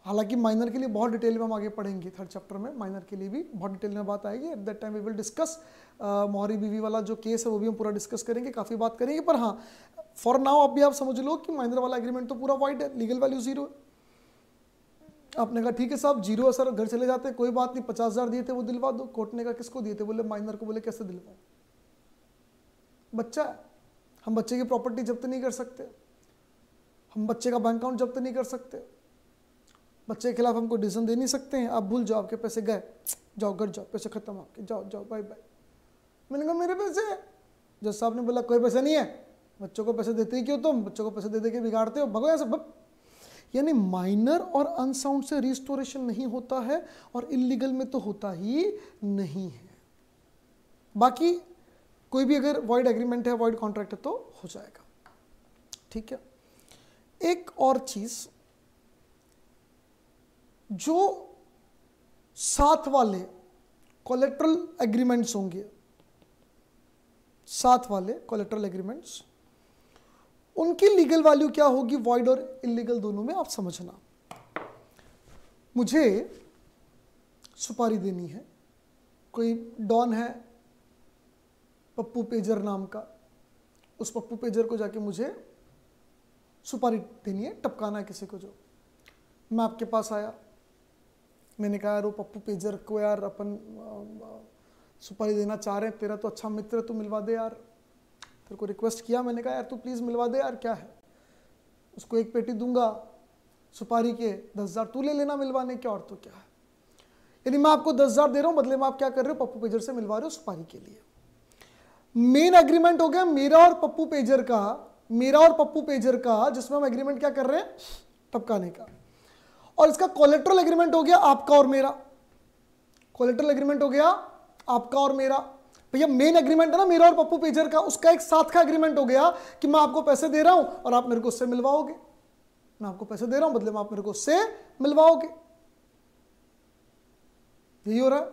हालांकि माइनर के लिए बहुत डिटेल में हम आगे पढ़ेंगे थर्ड चैप्टर में माइनर के लिए भी बहुत डिटेल में बात आएगी at that time we will discuss Mohori Bibee वाला जो केस है वो भी हम पूरा डिस्कस करेंगे काफ़ी बात करेंगे पर हाँ फॉर नाउ आप भी आप समझ लो कि माइनर वाला एग्रीमेंट तो पूरा वाइड है लीगल वैल्यू जीरो है आपने कहा ठीक है साहब जीरो है सर घर चले जाते कोई बात नहीं पचास हज़ार दिए थे वो दिलवा दो कोर्ट ने कहा किसको दिए थे बोले माइनर को बोले कैसे दिलवाओ बच्चा है हम बच्चे की प्रॉपर्टी जब्त नहीं कर सकते हम बच्चे का बैंक अकाउंट जब्त नहीं कर सकते बच्चे के खिलाफ हमको डिसीजन दे नहीं सकते हैं आप भूल जाओ आपके पैसे गए जाओ घर जाओ पैसे खत्म आपके जाओ जाओ बाय बाय मैंने कहा मेरे पैसे जज साहब ने बोला कोई पैसा नहीं है बच्चों को पैसे देते ही क्यों तुम बच्चों को पैसे दे दे के बिगाड़ते हो भगवान सब यानी माइनर और अनसाउंड से रिस्टोरेशन नहीं होता है और इलीगल में तो होता ही नहीं है बाकी कोई भी अगर वॉइड एग्रीमेंट है वॉइड कॉन्ट्रैक्ट है तो हो जाएगा ठीक है एक और चीज़ जो साथ वाले कोलेट्रल एग्रीमेंट्स होंगे साथ वाले कोलेट्रल एग्रीमेंट्स उनकी लीगल वैल्यू क्या होगी वॉइड और इलीगल दोनों में आप समझना मुझे सुपारी देनी है कोई डॉन है पप्पू पेजर नाम का उस पप्पू पेजर को जाके मुझे सुपारी देनी है टपकाना है किसी को जो मैं आपके पास आया मैंने कहा यार वो पप्पू पेजर को यार अपन सुपारी देना चाह रहे हैं तेरा तो अच्छा मित्र तू मिलवा दे यार तेरे को रिक्वेस्ट किया मैंने कहा यार तू प्लीज़ मिलवा दे यार क्या है उसको एक पेटी दूंगा सुपारी के दस हज़ार तू ले लेना मिलवाने के और तो क्या है यानी मैं आपको दस हज़ार दे रहा हूँ बदले में आप क्या कर रहे हो पप्पू पेजर से मिलवा रहे हो सुपारी के लिए मेन एग्रीमेंट हो गया मेरा और पप्पू पेजर का मेरा और पप्पू पेजर का जिसमें हम एग्रीमेंट क्या कर रहे हैं टपकाने का और इसका कोलेट्रल एग्रीमेंट हो गया आपका और मेरा कोलेट्रल एग्रीमेंट हो गया आपका और मेरा भैया मेन एग्रीमेंट है ना मेरा और पप्पू पेजर का उसका एक साथ का एग्रीमेंट हो गया कि मैं आपको पैसे दे रहा हूं और आप मेरे को उससे मिलवाओगे मैं आपको पैसे दे रहा हूं बदले मतलब में आप मेरे को उससे मिलवाओगे यही हो रहा है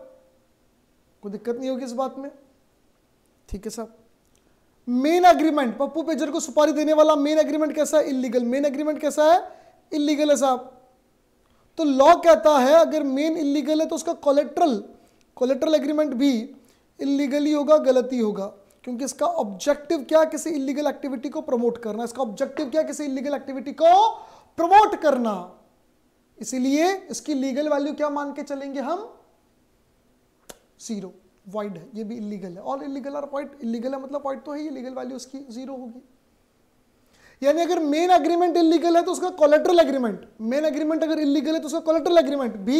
कोई दिक्कत नहीं होगी इस बात में ठीक है साहब मेन एग्रीमेंट पप्पू पेजर को सुपारी देने वाला मेन एग्रीमेंट कैसा है इलीगल मेन एग्रीमेंट कैसा है इलीगल है साहब तो लॉ कहता है अगर मेन इलीगल है तो उसका कोलेट्रल कोलेट्रल एग्रीमेंट भी इलीगली होगा गलती होगा क्योंकि इसका ऑब्जेक्टिव क्या किसी इलीगल एक्टिविटी को प्रमोट करना इसका ऑब्जेक्टिव क्या किसी इलीगल एक्टिविटी को प्रमोट करना इसीलिए इसकी लीगल वैल्यू क्या मान के चलेंगे हम जीरो वाइड है ये भी इलीगल है और इलीगल और पॉइंट इलीगल है मतलब पॉइंट तो है ये लीगल वैल्यू इसकी जीरो होगी यानी अगर मेन अग्रीमेंट इलीगल है तो उसका कोलेट्रल एग्रीमेंट मेन अग्रीमेंट अगर इलीगल है तो उसका कोलेट्रल अग्रीमेंट भी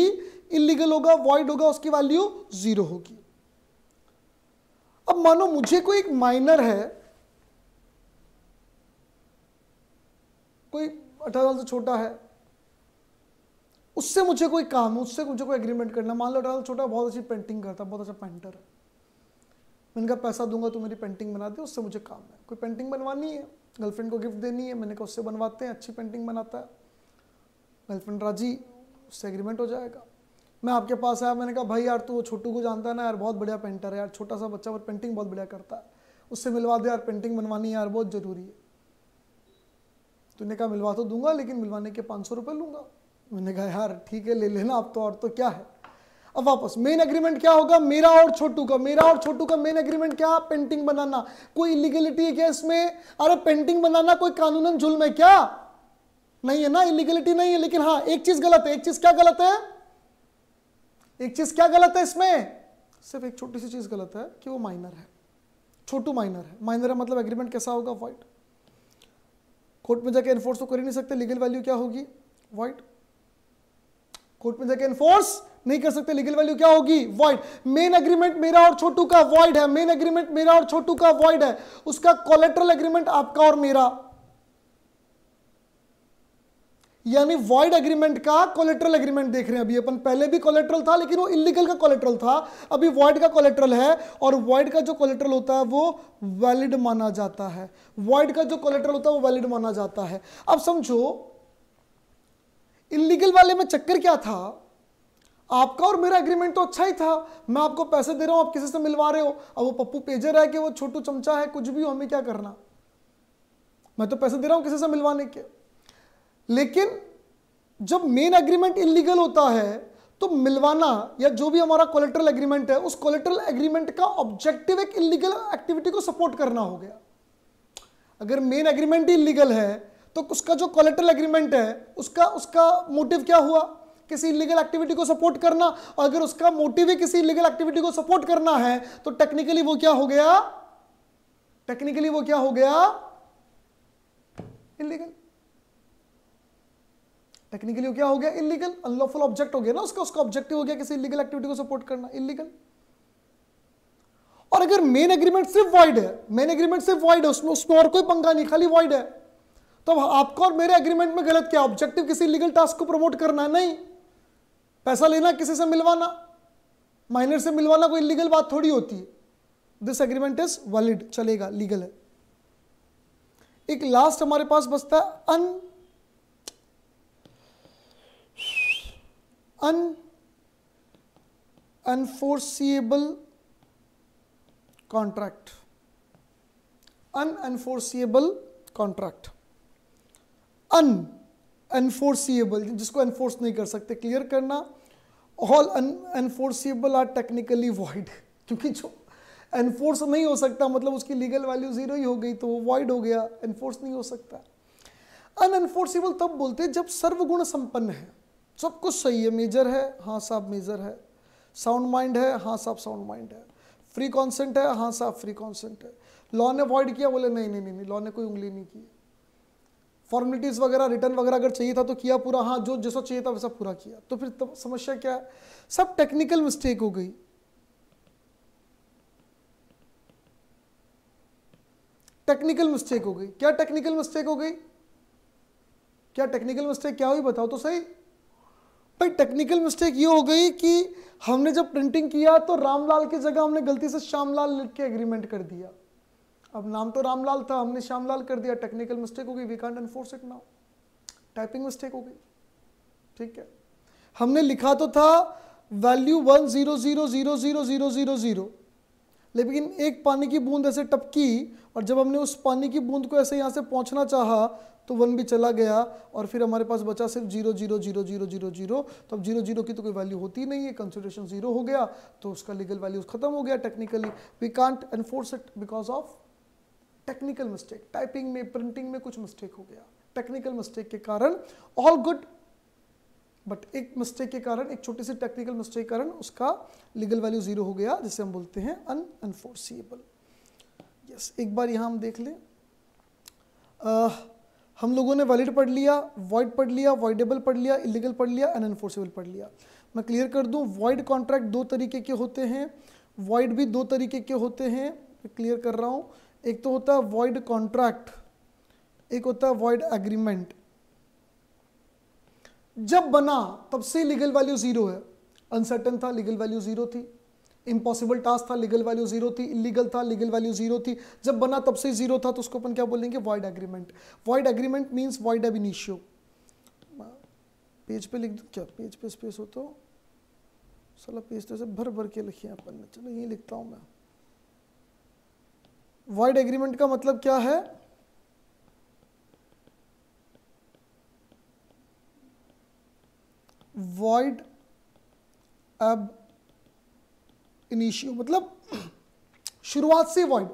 इलीगल होगा वॉइड होगा उसकी वैल्यू जीरो होगी अब मानो मुझे कोई एक माइनर है कोई अठारह साल से छोटा है उससे मुझे कोई काम है उससे मुझे कोई एग्रीमेंट करना मान लो अठारह छोटा बहुत अच्छी पेंटिंग करता बहुत अच्छा पेंटर है मैं इनका पैसा दूंगा तो मेरी पेंटिंग बना दे उससे मुझे काम है कोई पेंटिंग बनवानी है गर्लफ्रेंड को गिफ्ट देनी है मैंने कहा उससे बनवाते हैं अच्छी पेंटिंग बनाता है गर्लफ्रेंड राजी उससे एग्रीमेंट हो जाएगा मैं आपके पास आया मैंने कहा भाई यार तू वो छोटू को जानता है ना यार बहुत बढ़िया पेंटर है यार छोटा सा बच्चा पर पेंटिंग बहुत बढ़िया करता है उससे मिलवा दे यार पेंटिंग बनवानी यार बहुत ज़रूरी है तूने कहा मिलवा तो दूंगा लेकिन मिलवाने के पाँच सौ रुपये लूँगा मैंने कहा यार ठीक है ले लेना आप तो और तो क्या है अब वापस मेन एग्रीमेंट क्या होगा मेरा और छोटू का मेरा और छोटू का मेन एग्रीमेंट क्या पेंटिंग बनाना कोई इलीगलिटी है क्या इसमें अरे पेंटिंग बनाना कोई कानूनन जुल्म है क्या नहीं है ना इलीगलिटी नहीं है लेकिन हाँ एक चीज गलत है एक चीज क्या गलत है एक चीज क्या गलत है इसमें सिर्फ एक छोटी सी चीज गलत है कि वो माइनर है छोटू माइनर है माइनर है मतलब एग्रीमेंट कैसा होगा वाइट कोर्ट में जाके एनफोर्स तो कर ही नहीं सकते लीगल वैल्यू क्या होगी वाइट कोर्ट में जाके एनफोर्स नहीं कर सकते लीगल वैल्यू क्या होगी वॉइड मेन अग्रीमेंट मेरा और छोटू का वॉइड है मेन अग्रीमेंट मेरा और छोटू का वॉइड है उसका कोलेट्रल अग्रीमेंट आपका और मेरा यानी वॉइड अग्रीमेंट का कोलेट्रल अग्रीमेंट देख रहे हैं अभी अपन पहले भी कोलेट्रल था लेकिन वो इलीगल का कोलेट्रल था अभी वॉइड का कोलेट्रल है और वॉइड का जो कोलेट्रल होता है वो वैलिड माना जाता है वॉइड का जो कोलेट्रल होता है वो वैलिड माना जाता है अब समझो इलीगल वाले में चक्कर क्या था आपका और मेरा एग्रीमेंट तो अच्छा ही था मैं आपको पैसे दे रहा हूं आप किसी से मिलवा रहे हो अब वो पप्पू पेजर है कि वो छोटू चमचा है कुछ भी हो हमें क्या करना मैं तो पैसे दे रहा हूं किसी से मिलवाने के लेकिन जब मेन एग्रीमेंट इलीगल होता है तो मिलवाना या जो भी हमारा कोलेट्रल एग्रीमेंट है उस कोलेट्रल एग्रीमेंट का ऑब्जेक्टिव एक इलीगल एक्टिविटी को सपोर्ट करना हो गया अगर मेन एग्रीमेंट ही इलीगल है तो उसका जो कोलेट्रल एग्रीमेंट है उसका उसका मोटिव क्या हुआ किसी लीगल एक्टिविटी को सपोर्ट करना और अगर उसका मोटिव ही किसी लीगल एक्टिविटी को सपोर्ट करना है तो टेक्निकली वो क्या हो गया टेक्निकली वो क्या हो गया इलीगल टेक्निकली वो क्या हो गया इलीगल अनलॉफुल ऑब्जेक्ट हो गया ना उसका उसका ऑब्जेक्टिव हो गया किसी लीगल एक्टिविटी को सपोर्ट करना इलीगल और अगर मेन एग्रीमेंट सिर्फ वाइड है मेन एग्रीमेंट सिर्फ वाइड है उसमें उसमें और कोई पंगा नहीं खाली वाइड है तो आपका और मेरे एग्रीमेंट में गलत क्या ऑब्जेक्टिव किसी लीगल टास्क को प्रमोट करना नहीं पैसा लेना किसी से मिलवाना माइनर से मिलवाना कोई लीगल बात थोड़ी होती है दिस एग्रीमेंट इज वैलिड चलेगा लीगल है एक लास्ट हमारे पास बचता है अन अन अनफोर्सिएबल कॉन्ट्रैक्ट अन अनफोर्सिएबल कॉन्ट्रैक्ट अन अनफोर्सीबल जिसको एनफोर्स नहीं कर सकते क्लियर करना all unenforceable are technically void क्योंकि जो एनफोर्स नहीं हो सकता मतलब उसकी लीगल वैल्यू जीरो ही हो गई तो वो वॉइड हो गया एनफोर्स नहीं हो सकता अन अनफोर्सिबल तब बोलते हैं जब सर्वगुण संपन्न है सब कुछ सही है मेजर है हाँ साहब मेजर है साउंड माइंड है हाँ साहब साउंड माइंड है फ्री कॉन्सेंट है हाँ साहब फ्री कॉन्सेंट है लॉ ने अवॉइड किया बोले नहीं नहीं नहीं नहीं लॉ ने कोई उंगली नहीं की फॉर्मेलिटीज़ वगैरह रिटर्न वगैरह अगर चाहिए था तो किया पूरा हाँ जो जैसा चाहिए था वैसा पूरा किया तो फिर तो समस्या क्या है सब टेक्निकल मिस्टेक हो गई टेक्निकल मिस्टेक हो गई क्या टेक्निकल मिस्टेक हो गई क्या टेक्निकल मिस्टेक क्या हुई बताओ तो सही भाई टेक्निकल मिस्टेक ये हो गई कि हमने जब प्रिंटिंग किया तो रामलाल की जगह हमने गलती से श्यामलाल लिख के एग्रीमेंट कर दिया अब नाम तो रामलाल था हमने श्यामलाल कर दिया टेक्निकल मिस्टेक हो गई we can't enforce it now typing mistake हो गई ठीक है हमने लिखा तो था value one zero zero zero zero zero zero zero लेकिन एक पानी की बूंद ऐसे टपकी और जब हमने उस पानी की बूंद को ऐसे यहाँ से पहुँचना चाहा तो वन भी चला गया और फिर हमारे पास बचा सिर्फ zero zero zero zero zero zero तो अब जीरो जीरो की तो कोई वैल्यू होती नहीं है कंसिडरेशन जीरो हो गया तो उसका लीगल वैल्यू खत्म हो गया technically we can't enforce it because of technical mistake typing में प्रिंटिंग में कुछ मिस्टेक हो गया टेक्निकल मिस्टेक के कारण ऑल गुड बट एक मिस्टेक के कारण एक छोटे से टेक्निकल मिस्टेक के कारण उसका लीगल वैल्यू जीरो हो गया जिसे हम बोलते हैं अन अनफोर्सिएबल यस एक बार यहां हम देख लें uh, हम लोगों ने वैलिड पढ़ लिया वॉइड पढ़ लिया वॉइडेबल पढ़ लिया इलीगल पढ़ लिया अन अनफोर्सिबल पढ़ लिया मैं क्लियर कर दूं वॉइड कॉन्ट्रैक्ट दो तरीके के होते हैं वॉइड भी दो तरीके के होते हैं मैं क्लियर कर रहा हूं एक तो होता है वॉइड कॉन्ट्रैक्ट एक होता है वॉइड एग्रीमेंट जब बना तब से लीगल वैल्यू जीरो है अनसर्टन था लीगल वैल्यू जीरो थी इम्पॉसिबल टास्क था लीगल वैल्यू जीरो थी इलीगल था लीगल वैल्यू जीरो थी जब बना तब से जीरो था तो उसको अपन क्या बोलेंगे void agreement void agreement means void ab initio page पे लिख दू क्या पेज पे स्पेस हो तो सला पेज तो से भर भर के लिखे अपन ने चलो यही लिखता हूँ मैं वाइड एग्रीमेंट का मतलब क्या है वाइड अब इनिशियो मतलब शुरुआत से वाइड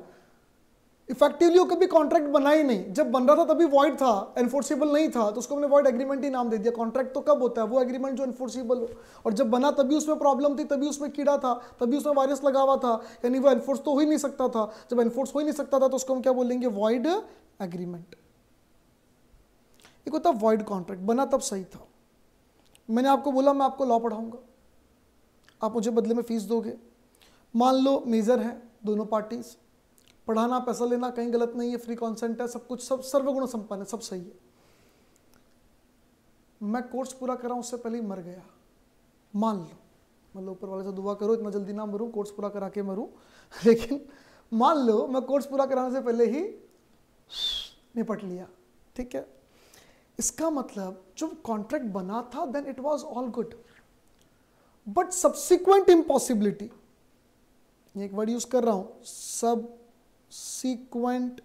इफेक्टिवली वो कभी कॉन्ट्रैक्ट बना ही नहीं जब बन रहा था तभी वॉइड था एनफोर्सेबल नहीं था तो उसको हमने वॉइड एग्रीमेंट ही नाम दे दिया कॉन्ट्रैक्ट तो कब होता है वो एग्रीमेंट जो एनफोर्सेबल हो और जब बना तभी उसमें प्रॉब्लम थी तभी उसमें कीड़ा था तभी उसमें वायरस लगा हुआ था यानी वो एनफोर्स तो हो ही नहीं सकता था जब एनफोर्स हो ही नहीं सकता था तो उसको हम क्या बोलेंगे वॉइड एग्रीमेंट एक होता वॉइड कॉन्ट्रैक्ट बना तब सही था मैंने आपको बोला मैं आपको लॉ पढ़ाऊंगा आप मुझे बदले में फीस दोगे मान लो मेजर है दोनों पार्टीज़ पढ़ाना पैसा लेना कहीं गलत नहीं है फ्री कॉन्सेंट है सब कुछ सब सर्वगुण संपन्न है सब सही है मैं कोर्स पूरा करा उससे पहले मर गया मान लो मतलब ऊपर वाले से दुआ करो इतना जल्दी ना मरू कोर्स पूरा करा के मरू लेकिन मान लो मैं कोर्स पूरा कराने से पहले ही निपट लिया ठीक है इसका मतलब जो कॉन्ट्रैक्ट बना था then it was all good but subsequent impossibility एक वर्ड यूज कर रहा हूं सब सीक्वेंट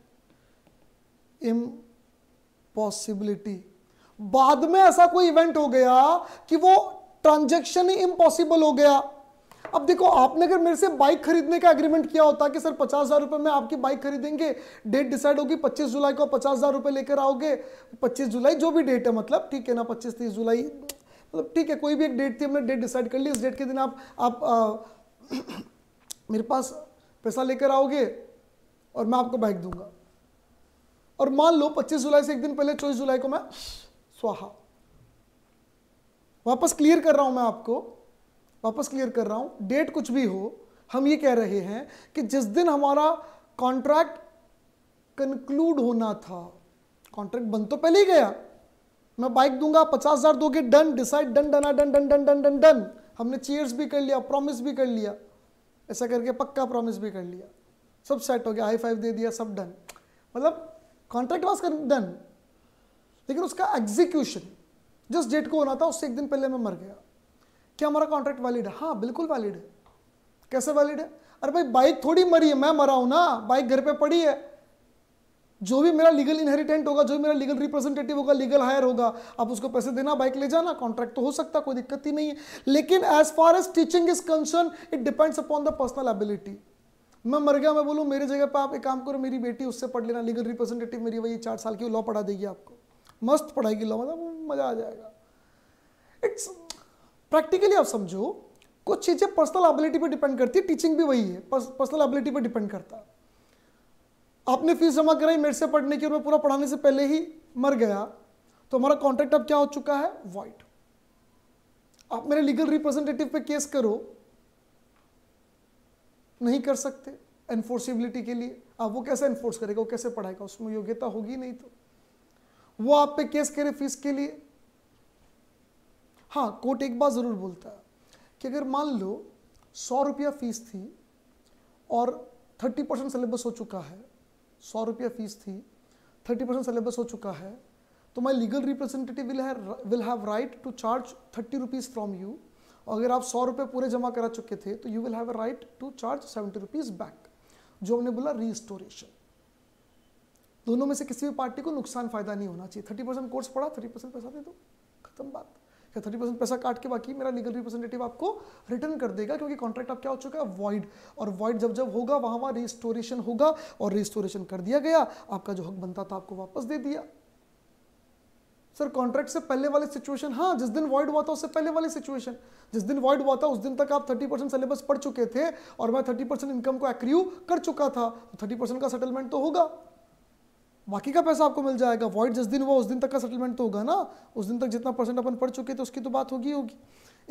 इम्पॉसिबिलिटी बाद में ऐसा कोई इवेंट हो गया कि वो ट्रांजेक्शन ही इम्पॉसिबल हो गया अब देखो आपने अगर मेरे से बाइक खरीदने का एग्रीमेंट किया होता कि सर पचास हजार रुपये में आपकी बाइक खरीदेंगे डेट डिसाइड होगी पच्चीस जुलाई को पचास हजार रुपये लेकर आओगे पच्चीस जुलाई जो भी डेट है मतलब ठीक है ना पच्चीस तीस जुलाई मतलब ठीक है कोई भी एक डेट थी हमने डेट डिसाइड कर ली उस डेट के दिन आप आप आ, मेरे पास पैसा लेकर आओगे और मैं आपको बाइक दूंगा और मान लो 25 जुलाई से एक दिन पहले 24 जुलाई को मैं स्वाहा वापस क्लियर कर रहा हूं मैं आपको वापस क्लियर कर रहा हूं डेट कुछ भी हो हम ये कह रहे हैं कि जिस दिन हमारा कॉन्ट्रैक्ट कंक्लूड होना था कॉन्ट्रैक्ट बन तो पहले ही गया मैं बाइक दूंगा पचास हजार दोगे डन डिसाइड डन डना done done done done done done हमने चेयर्स भी कर लिया प्रॉमिस भी कर लिया ऐसा करके पक्का प्रॉमिस भी कर लिया सब सेट हो गया हाई फाइव दे दिया सब डन मतलब कॉन्ट्रैक्ट वॉज डन लेकिन उसका एग्जीक्यूशन जिस डेट को होना था उससे एक दिन पहले मैं मर गया क्या हमारा कॉन्ट्रैक्ट वैलिड है हाँ बिल्कुल वैलिड है कैसे वैलिड है अरे भाई बाइक थोड़ी मरी है मैं मरा हूं ना बाइक घर पे पड़ी है जो भी मेरा लीगल इनहेरिटेंट होगा जो भी मेरा लीगल रिप्रेजेंटेटिव होगा लीगल हायर होगा आप उसको पैसे देना बाइक ले जाना कॉन्ट्रैक्ट तो हो सकता कोई दिक्कत ही नहीं है लेकिन as far as teaching is concern it depends upon the personal ability मैं मर गया मैं बोलूँ मेरी जगह पर आप एक काम करो मेरी बेटी उससे पढ़ लेना लीगल रिप्रेजेंटेटिव मेरी वही चार साल की लॉ पढ़ा देगी आपको मस्त पढ़ाएगी लॉ मतलब मज़ा आ जाएगा इट्स प्रैक्टिकली आप समझो कुछ चीज़ें पर्सनल एबिलिटी पर डिपेंड करती है टीचिंग भी वही है पर्सनल एबिलिटी पर डिपेंड करता आपने फीस जमा कराई मेरे से पढ़ने की और मैं पूरा पढ़ाने से पहले ही मर गया तो हमारा कॉन्ट्रैक्ट अब क्या हो चुका है वाइट आप मेरे लीगल रिप्रेजेंटेटिव पे केस करो नहीं कर सकते एनफोर्सिबिलिटी के लिए आप वो कैसे एनफोर्स करेगा वो कैसे पढ़ाएगा उसमें योग्यता होगी नहीं तो वो आप पे केस करे फीस के लिए हाँ कोर्ट एक बार ज़रूर बोलता है कि अगर मान लो सौ रुपया फीस थी और थर्टी परसेंट सिलेबस हो चुका है सौ रुपया फीस थी थर्टी परसेंट सिलेबस हो चुका है तो my legal representative will have right to charge thirty rupees from you अगर आप सौ रुपये पूरे जमा करा चुके थे तो you will have a right to charge seventy rupees back जो हमने बोला रिस्टोरेशन दोनों में से किसी भी पार्टी को नुकसान फायदा नहीं होना चाहिए थर्टी परसेंट कोर्स पड़ा थर्टी परसेंट पैसा दे दो खत्म बात या थर्टी परसेंट पैसा काट के बाकी मेरा लीगल रिप्रेजेंटेटिव आपको रिटर्न कर देगा क्योंकि कॉन्ट्रैक्ट आप क्या हो चुका है वॉइड और वॉइड जब जब होगा वहां वहां रिस्टोरेशन होगा और रिस्टोरेशन कर दिया गया आपका जो हक बनता था आपको वापस दे दिया सर कॉन्ट्रैक्ट से पहले वाली सिचुएशन हाँ जिस दिन वॉइड हुआ था उससे पहले वाली सिचुएशन जिस दिन वॉइड हुआ था उस दिन तक आप 30 परसेंट सिलेबस पढ़ चुके थे और मैं 30 परसेंट इनकम को एक्रिव कर चुका था तो 30 परसेंट का सेटलमेंट तो होगा बाकी का पैसा आपको मिल जाएगा वॉइड जिस दिन हुआ उस दिन तक का सेटलमेंट तो होगा ना उस दिन तक जितना परसेंट अपन पढ़ चुके थे उसकी तो बात होगी होगी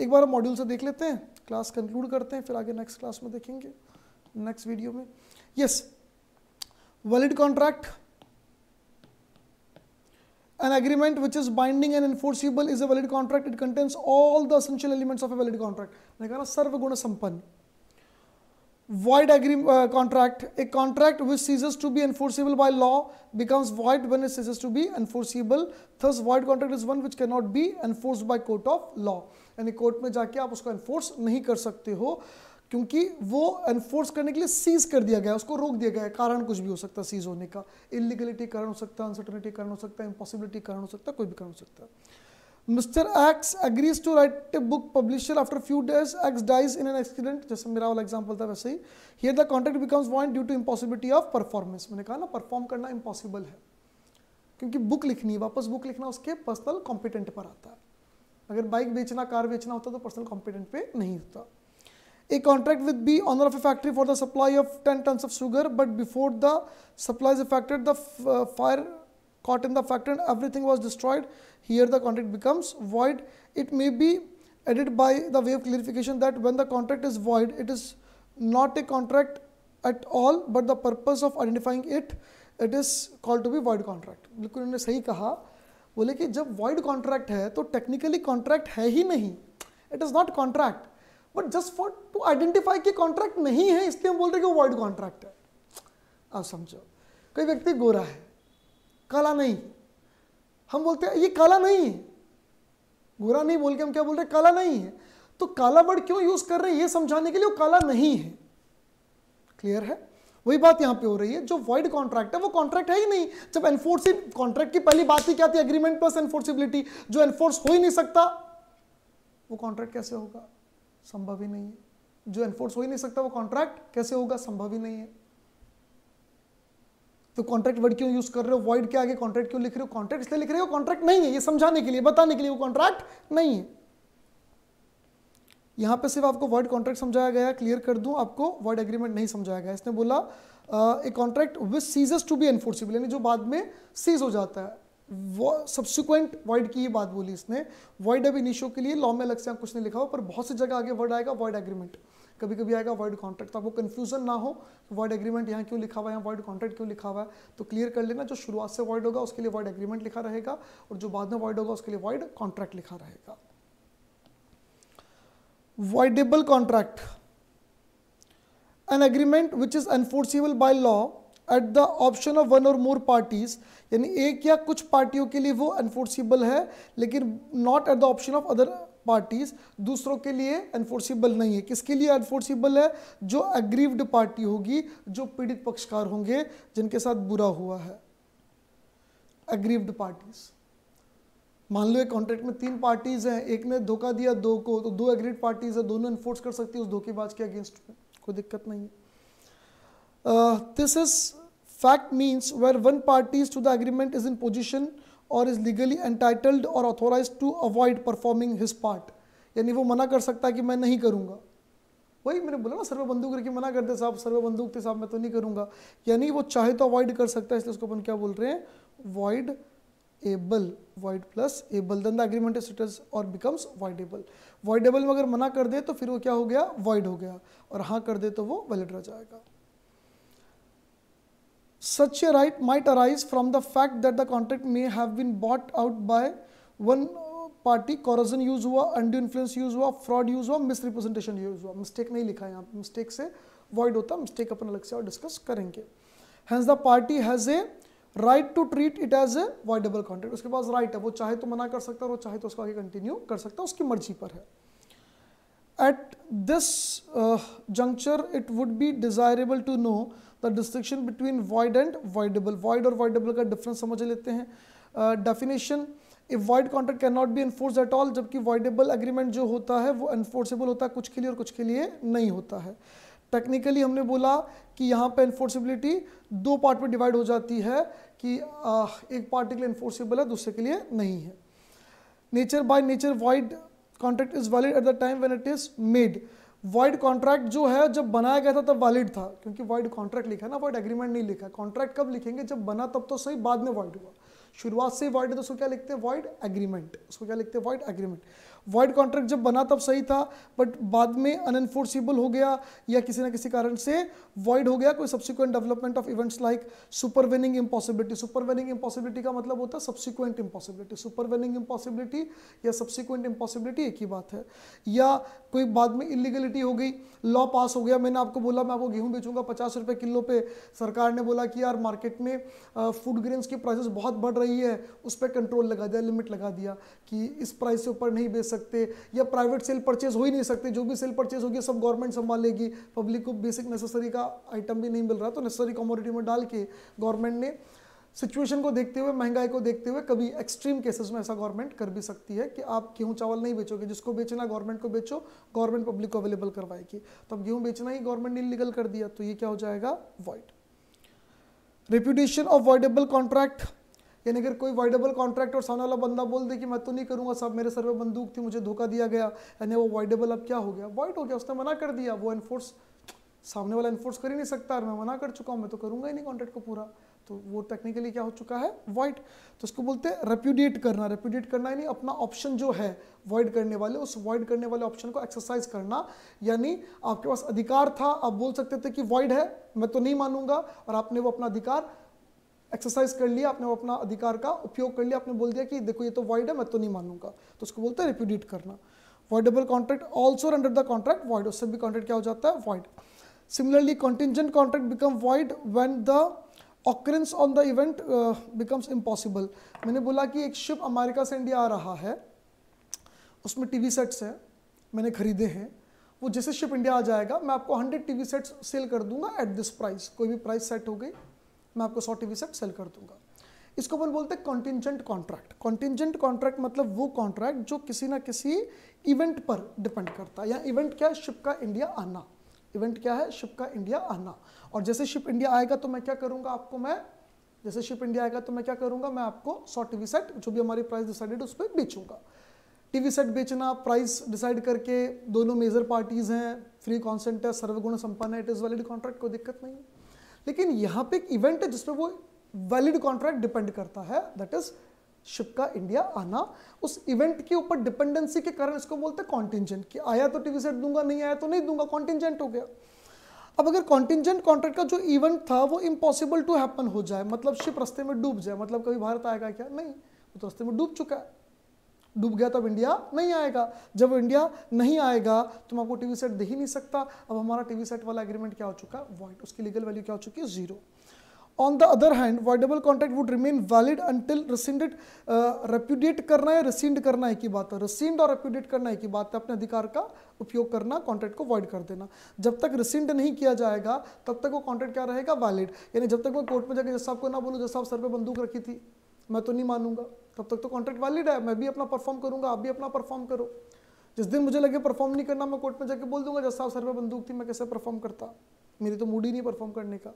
एक बार मॉड्यूल से देख लेते हैं क्लास कंक्लूड करते हैं फिर आगे नेक्स्ट क्लास में देखेंगे नेक्स्ट वीडियो में yes valid contract An agreement which is binding and enforceable is a valid contract. It contains all the essential elements of a valid contract. sarvaguna sampann. Void agree, uh, contract. A contract which ceases to be enforceable by law becomes void when it ceases to be enforceable. Thus, void contract is one which cannot be enforced by court of law. Any court में जाके आप उसको enforce नहीं कर सकते हो क्योंकि वो एनफोर्स करने के लिए सीज कर दिया गया उसको रोक दिया गया कारण कुछ भी हो सकता है सीज होने का इलीगलिटी कारण हो सकता है अनसर्टनिटी कारण हो सकता है इम्पॉसिबिलिटी कारण हो सकता है कोई भी कारण हो सकता है mister X agrees to write a book publisher after few days X dies in an accident जैसे मेरा वाला एग्जाम्पल था वैसे ही here the contract becomes void due to impossibility of performance मैंने कहा ना परफॉर्म करना इम्पॉसिबल है क्योंकि बुक लिखनी है वापस बुक लिखना उसके पर्सनल कॉम्पिटेंट पर आता है अगर बाइक बेचना कार बेचना होता तो पर्सनल कॉम्पिटेंट पे नहीं होता a contract with B owner of a factory for the supply of 10 tons of sugar but before the supply is affected the uh, fire caught in the factory and everything was destroyed here the contract becomes void it may be added by the way of clarification that when the contract is void it is not a contract at all but the purpose of identifying it it is called to be void contract. Contract बिल्कुल सही कहा बोले कि जब void contract है तो technically contract है ही नहीं It is not contract. But just for to identify कि कॉन्ट्रैक्ट नहीं है इसलिए हम बोल रहे कि वो वर्ड कॉन्ट्रैक्ट है आप समझो कोई व्यक्ति गोरा है काला नहीं हम बोलते हैं ये काला नहीं है गोरा नहीं बोल के हम क्या बोल रहे हैं काला नहीं है तो काला वर्ड क्यों यूज कर रहे हैं ये समझाने के लिए वो काला नहीं है क्लियर है वही बात यहां पे हो रही है जो वाइड कॉन्ट्रैक्ट है वो कॉन्ट्रैक्ट है ही नहीं जब एनफोर्सिंग कॉन्ट्रैक्ट की पहली बात ही क्या थी एग्रीमेंट प्लस एनफोर्सिबिलिटी जो एनफोर्स हो ही नहीं सकता वो कॉन्ट्रैक्ट कैसे होगा संभव ही नहीं है जो एनफोर्स हो ही नहीं सकता वो कॉन्ट्रैक्ट कैसे होगा संभव ही नहीं है तो कॉन्ट्रैक्ट वर्ड क्यों यूज कर रहे हो वॉइड के आगे कॉन्ट्रैक्ट क्यों लिख रहे हो कॉन्ट्रैक्ट इसलिए लिख रहे हो कॉन्ट्रैक्ट नहीं है ये समझाने के लिए बताने के लिए वो कॉन्ट्रैक्ट नहीं है यहां पे सिर्फ आपको वर्ड कॉन्ट्रैक्ट समझाया गया क्लियर कर दूं आपको वर्ड एग्रीमेंट नहीं समझाया गया इसने बोला a contract which ceases to be enforceable यानी जो बाद में सीज हो जाता है सब्सिक्वेंट वर्ड की ही बात बोली इसने वर्ड अब इनिशियो के लिए लॉ में अलग से कुछ नहीं लिखा हो पर बहुत सी जगह आगे वर्ड आएगा वर्ड एग्रीमेंट कभी कभी आएगा वर्ड कॉन्ट्रैक्ट तो आपको कन्फ्यूजन ना हो वर्ड तो एग्रीमेंट यहाँ क्यों लिखा हुआ है यहाँ वर्ड कॉन्ट्रैक्ट क्यों लिखा हुआ है तो क्लियर कर लेना जो शुरुआत से वर्ड होगा उसके लिए वर्ड एग्रीमेंट लिखा रहेगा और जो बाद में वर्ड होगा उसके लिए वर्ड कॉन्ट्रैक्ट लिखा रहेगा voidable contract an agreement which is enforceable by law at the option of one or more parties यानी एक या कुछ पार्टियों के लिए वो अनफोर्सिबल है लेकिन not at the option of other parties दूसरों के लिए अनफोर्सिबल नहीं है किसके लिए अनफोर्सिबल है जो अग्रीव्ड पार्टी होगी जो पीड़ित पक्षकार होंगे जिनके साथ बुरा हुआ है अग्रीव्ड पार्टीज मान लो एक कॉन्ट्रैक्ट में तीन पार्टीज हैं एक ने धोखा दिया दो को तो दो एग्रीड पार्टीज है दोनों एनफोर्स कर सकती है उस धोखेबाज के अगेंस्ट में कोई दिक्कत नहीं है Uh, this is fact means where one parties to the agreement is in position और इज लीगली एंटाइटल्ड और authorize to avoid performing his part यानी वो मना कर सकता है कि मैं नहीं करूंगा वही मैंने बोला ना सर्वे बंदूक करके मना कर दे साहब सर्वे बंदूक थे साहब मैं तो नहीं करूँगा यानी वो चाहे तो अवॉइड कर सकता है इसलिए उसको अपन क्या बोल रहे हैं void able void plus able then the agreement is or becomes voidable able में अगर मना कर दे तो फिर वो क्या हो गया वॉइड हो गया और हाँ कर दे तो वो वैलिड रह जाएगा Such a right might arise from the fact that the contract may have been bought out by one party coercion use हुआ अंडू इन्फ्लुएंस यूज हुआ फ्रॉड यूज हुआ मिसरिप्रेजेंटेशन यूज हुआ मिस्टेक नहीं लिखा है यहाँ पे मिस्टेक से वॉइड होता है मिस्टेक अपन अलग से और डिस्कस करेंगे hence the party has a right to treat it as a voidable contract उसके पास राइट right है वो चाहे तो मना कर सकता है और चाहे तो उसको आगे कंटिन्यू कर सकता है उसकी मर्जी पर है at this juncture it would be desirable to know the distinction between void and voidable void और वॉइडेबल का डिफरेंस समझ लेते हैं definition a void contract can not be enforce at all जबकि वॉइडेबल एग्रीमेंट जो होता है वो एनफोर्सेबल होता है कुछ के लिए और कुछ के लिए नहीं होता है टेक्निकली हमने बोला कि यहाँ पे एनफोर्सिबिलिटी दो पार्ट में डिवाइड हो जाती है कि आ, uh, एक पार्ट के लिए एनफोर्सेबल है दूसरे के लिए नहीं है nature by nature void contract is valid at the time when it is made void contract जो है जब बनाया गया था तब वैलिड था क्योंकि वॉइड कॉन्ट्रैक्ट लिखा ना वॉइड एग्रीमेंट नहीं लिखा कॉन्ट्रैक्ट कब लिखेंगे जब बना तब तो सही बाद में वॉइड हुआ शुरुआत से वॉइड है तो उसको क्या लिखते हैं वॉइड एग्रीमेंट उसको क्या लिखते हैं वॉइड एग्रीमेंट वाइड कॉन्ट्रैक्ट जब बना तब सही था बट बाद में अनएनफोर्सिबल हो गया या किसी ना किसी कारण से वाइड हो गया कोई subsequent development of events like supervening impossibility supervening impossibility का मतलब होता है subsequent impossibility supervening impossibility या सब्सिक्वेंट इम्पॉसिबिलिटी एक ही बात है या कोई बाद में इलीगलिटी हो गई लॉ पास हो गया मैंने आपको बोला मैं आपको गेहूँ बेचूंगा पचास रुपये किलो पे सरकार ने बोला कि यार मार्केट में फूड ग्रेन्स की प्राइसेस बहुत बढ़ रही है उस पर कंट्रोल लगा दिया लिमिट लगा दिया कि इस प्राइस से ऊपर नहीं बेच सकते या प्राइवेट सेल परचेज हो ही नहीं सकते जो भी सेल परचेज होगी सब गवर्नमेंट संभाल लेगी पब्लिक को बेसिक नेसेसरी का आइटम भी नहीं मिल रहा तो नेसेसरी कमोडिटी में डाल के गवर्नमेंट ने सिचुएशन को देखते हुए महंगाई को देखते हुए कभी एक्सट्रीम केसेस में ऐसा गवर्नमेंट कर भी सकती है कि आप गेहूँ चावल नहीं बेचोगे जिसको बेचना गवर्नमेंट को बेचो गवर्नमेंट पब्लिक को अवेलेबल करवाएगी तो अब गेहूँ बेचना ही गवर्नमेंट ने लीगल कर दिया तो ये क्या हो जाएगा void repudiation of voidable contract यानी अगर कोई वाइडेबल कॉन्ट्रैक्ट और सामने वाला बंदा बोल दे कि मैं तो नहीं करूँगा साहब मेरे सर पर बंदूक थी मुझे धोखा दिया गया यानी वो वाइडेबल अब क्या हो गया वाइट हो गया उसने मना कर दिया वो एनफोर्स सामने वाला एनफोर्स कर ही नहीं सकता मैं मना कर चुका हूँ मैं तो करूँगा ही नहीं कॉन्ट्रैक्ट को पूरा तो वो टेक्निकली क्या हो चुका है वाइट तो उसको बोलते हैं रेप्यूडिएट करना रेप्यूडिएट करना यानी अपना ऑप्शन जो है वॉइड करने वाले उस वॉइड करने वाले ऑप्शन को एक्सरसाइज करना यानी आपके पास अधिकार था आप बोल सकते थे कि वॉइड है मैं तो नहीं मानूंगा और आपने वो अपना अधिकार एक्सरसाइज कर लिया आपने अपना अधिकार का उपयोग कर लिया आपने बोल दिया कि देखो ये तो वॉइड है मैं तो नहीं मानूंगा तो उसको बोलते हैं रिप्यूडिट करना voidable contract also under the contract void उससे भी कॉन्ट्रैक्ट क्या हो जाता है void similarly contingent contract become void when the occurrence on the event becomes impossible मैंने बोला कि एक शिप अमेरिका से इंडिया आ रहा है उसमें टीवी सेट्स हैं मैंने खरीदे हैं वो जैसे शिप इंडिया आ जाएगा मैं आपको 100 टीवी सेट्स सेल कर दूंगा एट दिस प्राइस कोई भी प्राइस सेट हो गई मैं आपको सौ टीवी सेट सेल कर दूंगा इसको अपन बोलते हैं कॉन्टिजेंट कॉन्ट्रैक्ट कॉन्टिजेंट कॉन्ट्रैक्ट मतलब वो कॉन्ट्रैक्ट जो किसी ना किसी इवेंट पर डिपेंड करता है या इवेंट क्या है शिप का इंडिया आना इवेंट क्या है शिप का इंडिया आना और जैसे शिप इंडिया आएगा तो मैं क्या करूंगा आपको मैं जैसे शिप इंडिया आएगा तो मैं क्या करूंगा मैं आपको सौ टीवी सेट जो भी हमारी प्राइस डिसाइडेड उस पर बेचूंगा टीवी सेट बेचना प्राइस डिसाइड करके दोनों मेजर पार्टीज हैं फ्री कॉन्सेंट है सर्वगुण संपन्न है इट इज़ वैलिड कॉन्ट्रैक्ट कोई दिक्कत नहीं है लेकिन यहाँ पे एक इवेंट है जिसपे वो वैलिड कॉन्ट्रैक्ट डिपेंड करता है दैट इज शिप का इंडिया आना उस इवेंट के ऊपर डिपेंडेंसी के कारण इसको बोलते हैं कॉन्टिजेंट कि आया तो टीवी सेट दूंगा नहीं आया तो नहीं दूंगा कॉन्टिजेंट हो गया अब अगर कॉन्टिजेंट कॉन्ट्रैक्ट का जो इवेंट था वो इम्पॉसिबल टू हैपन हो जाए मतलब शिप रस्ते में डूब जाए मतलब कभी भारत आएगा क्या नहीं वो तो रस्ते में डूब चुका है डूब गया तब इंडिया नहीं आएगा जब इंडिया नहीं आएगा तो मैं आपको टीवी सेट दे ही नहीं सकता अब हमारा टीवी सेट वाला एग्रीमेंट क्या हो चुका है वॉइड उसकी लीगल वैल्यू क्या हो चुकी है zero on the other hand voidable contract would remain valid until rescinded repudiate करना है रिसिंड करना है की बात है रिसिंड और रेप्यूडेट करना है की बात है अपने अधिकार का उपयोग करना कॉन्ट्रैक्ट को वॉइड कर देना जब तक रिसिंड नहीं किया जाएगा तब तक वो कॉन्ट्रैक्ट क्या रहेगा वैलिड यानी जब तक मैं कोर्ट में जाकर जैसा आपको ना बोलूँ जैसा आप सर पर बंदूक रखी थी मैं तो नहीं मानूंगा तब तक तो कॉन्ट्रैक्ट वैलिड है मैं भी अपना परफॉर्म करूंगा आप भी अपना परफॉर्म करो जिस दिन मुझे लगे परफॉर्म नहीं करना मैं कोर्ट में जाके बोल दूंगा जैसा सर पर बंदूक थी मैं कैसे परफॉर्म करता मेरी तो मूड ही नहीं परफॉर्म करने का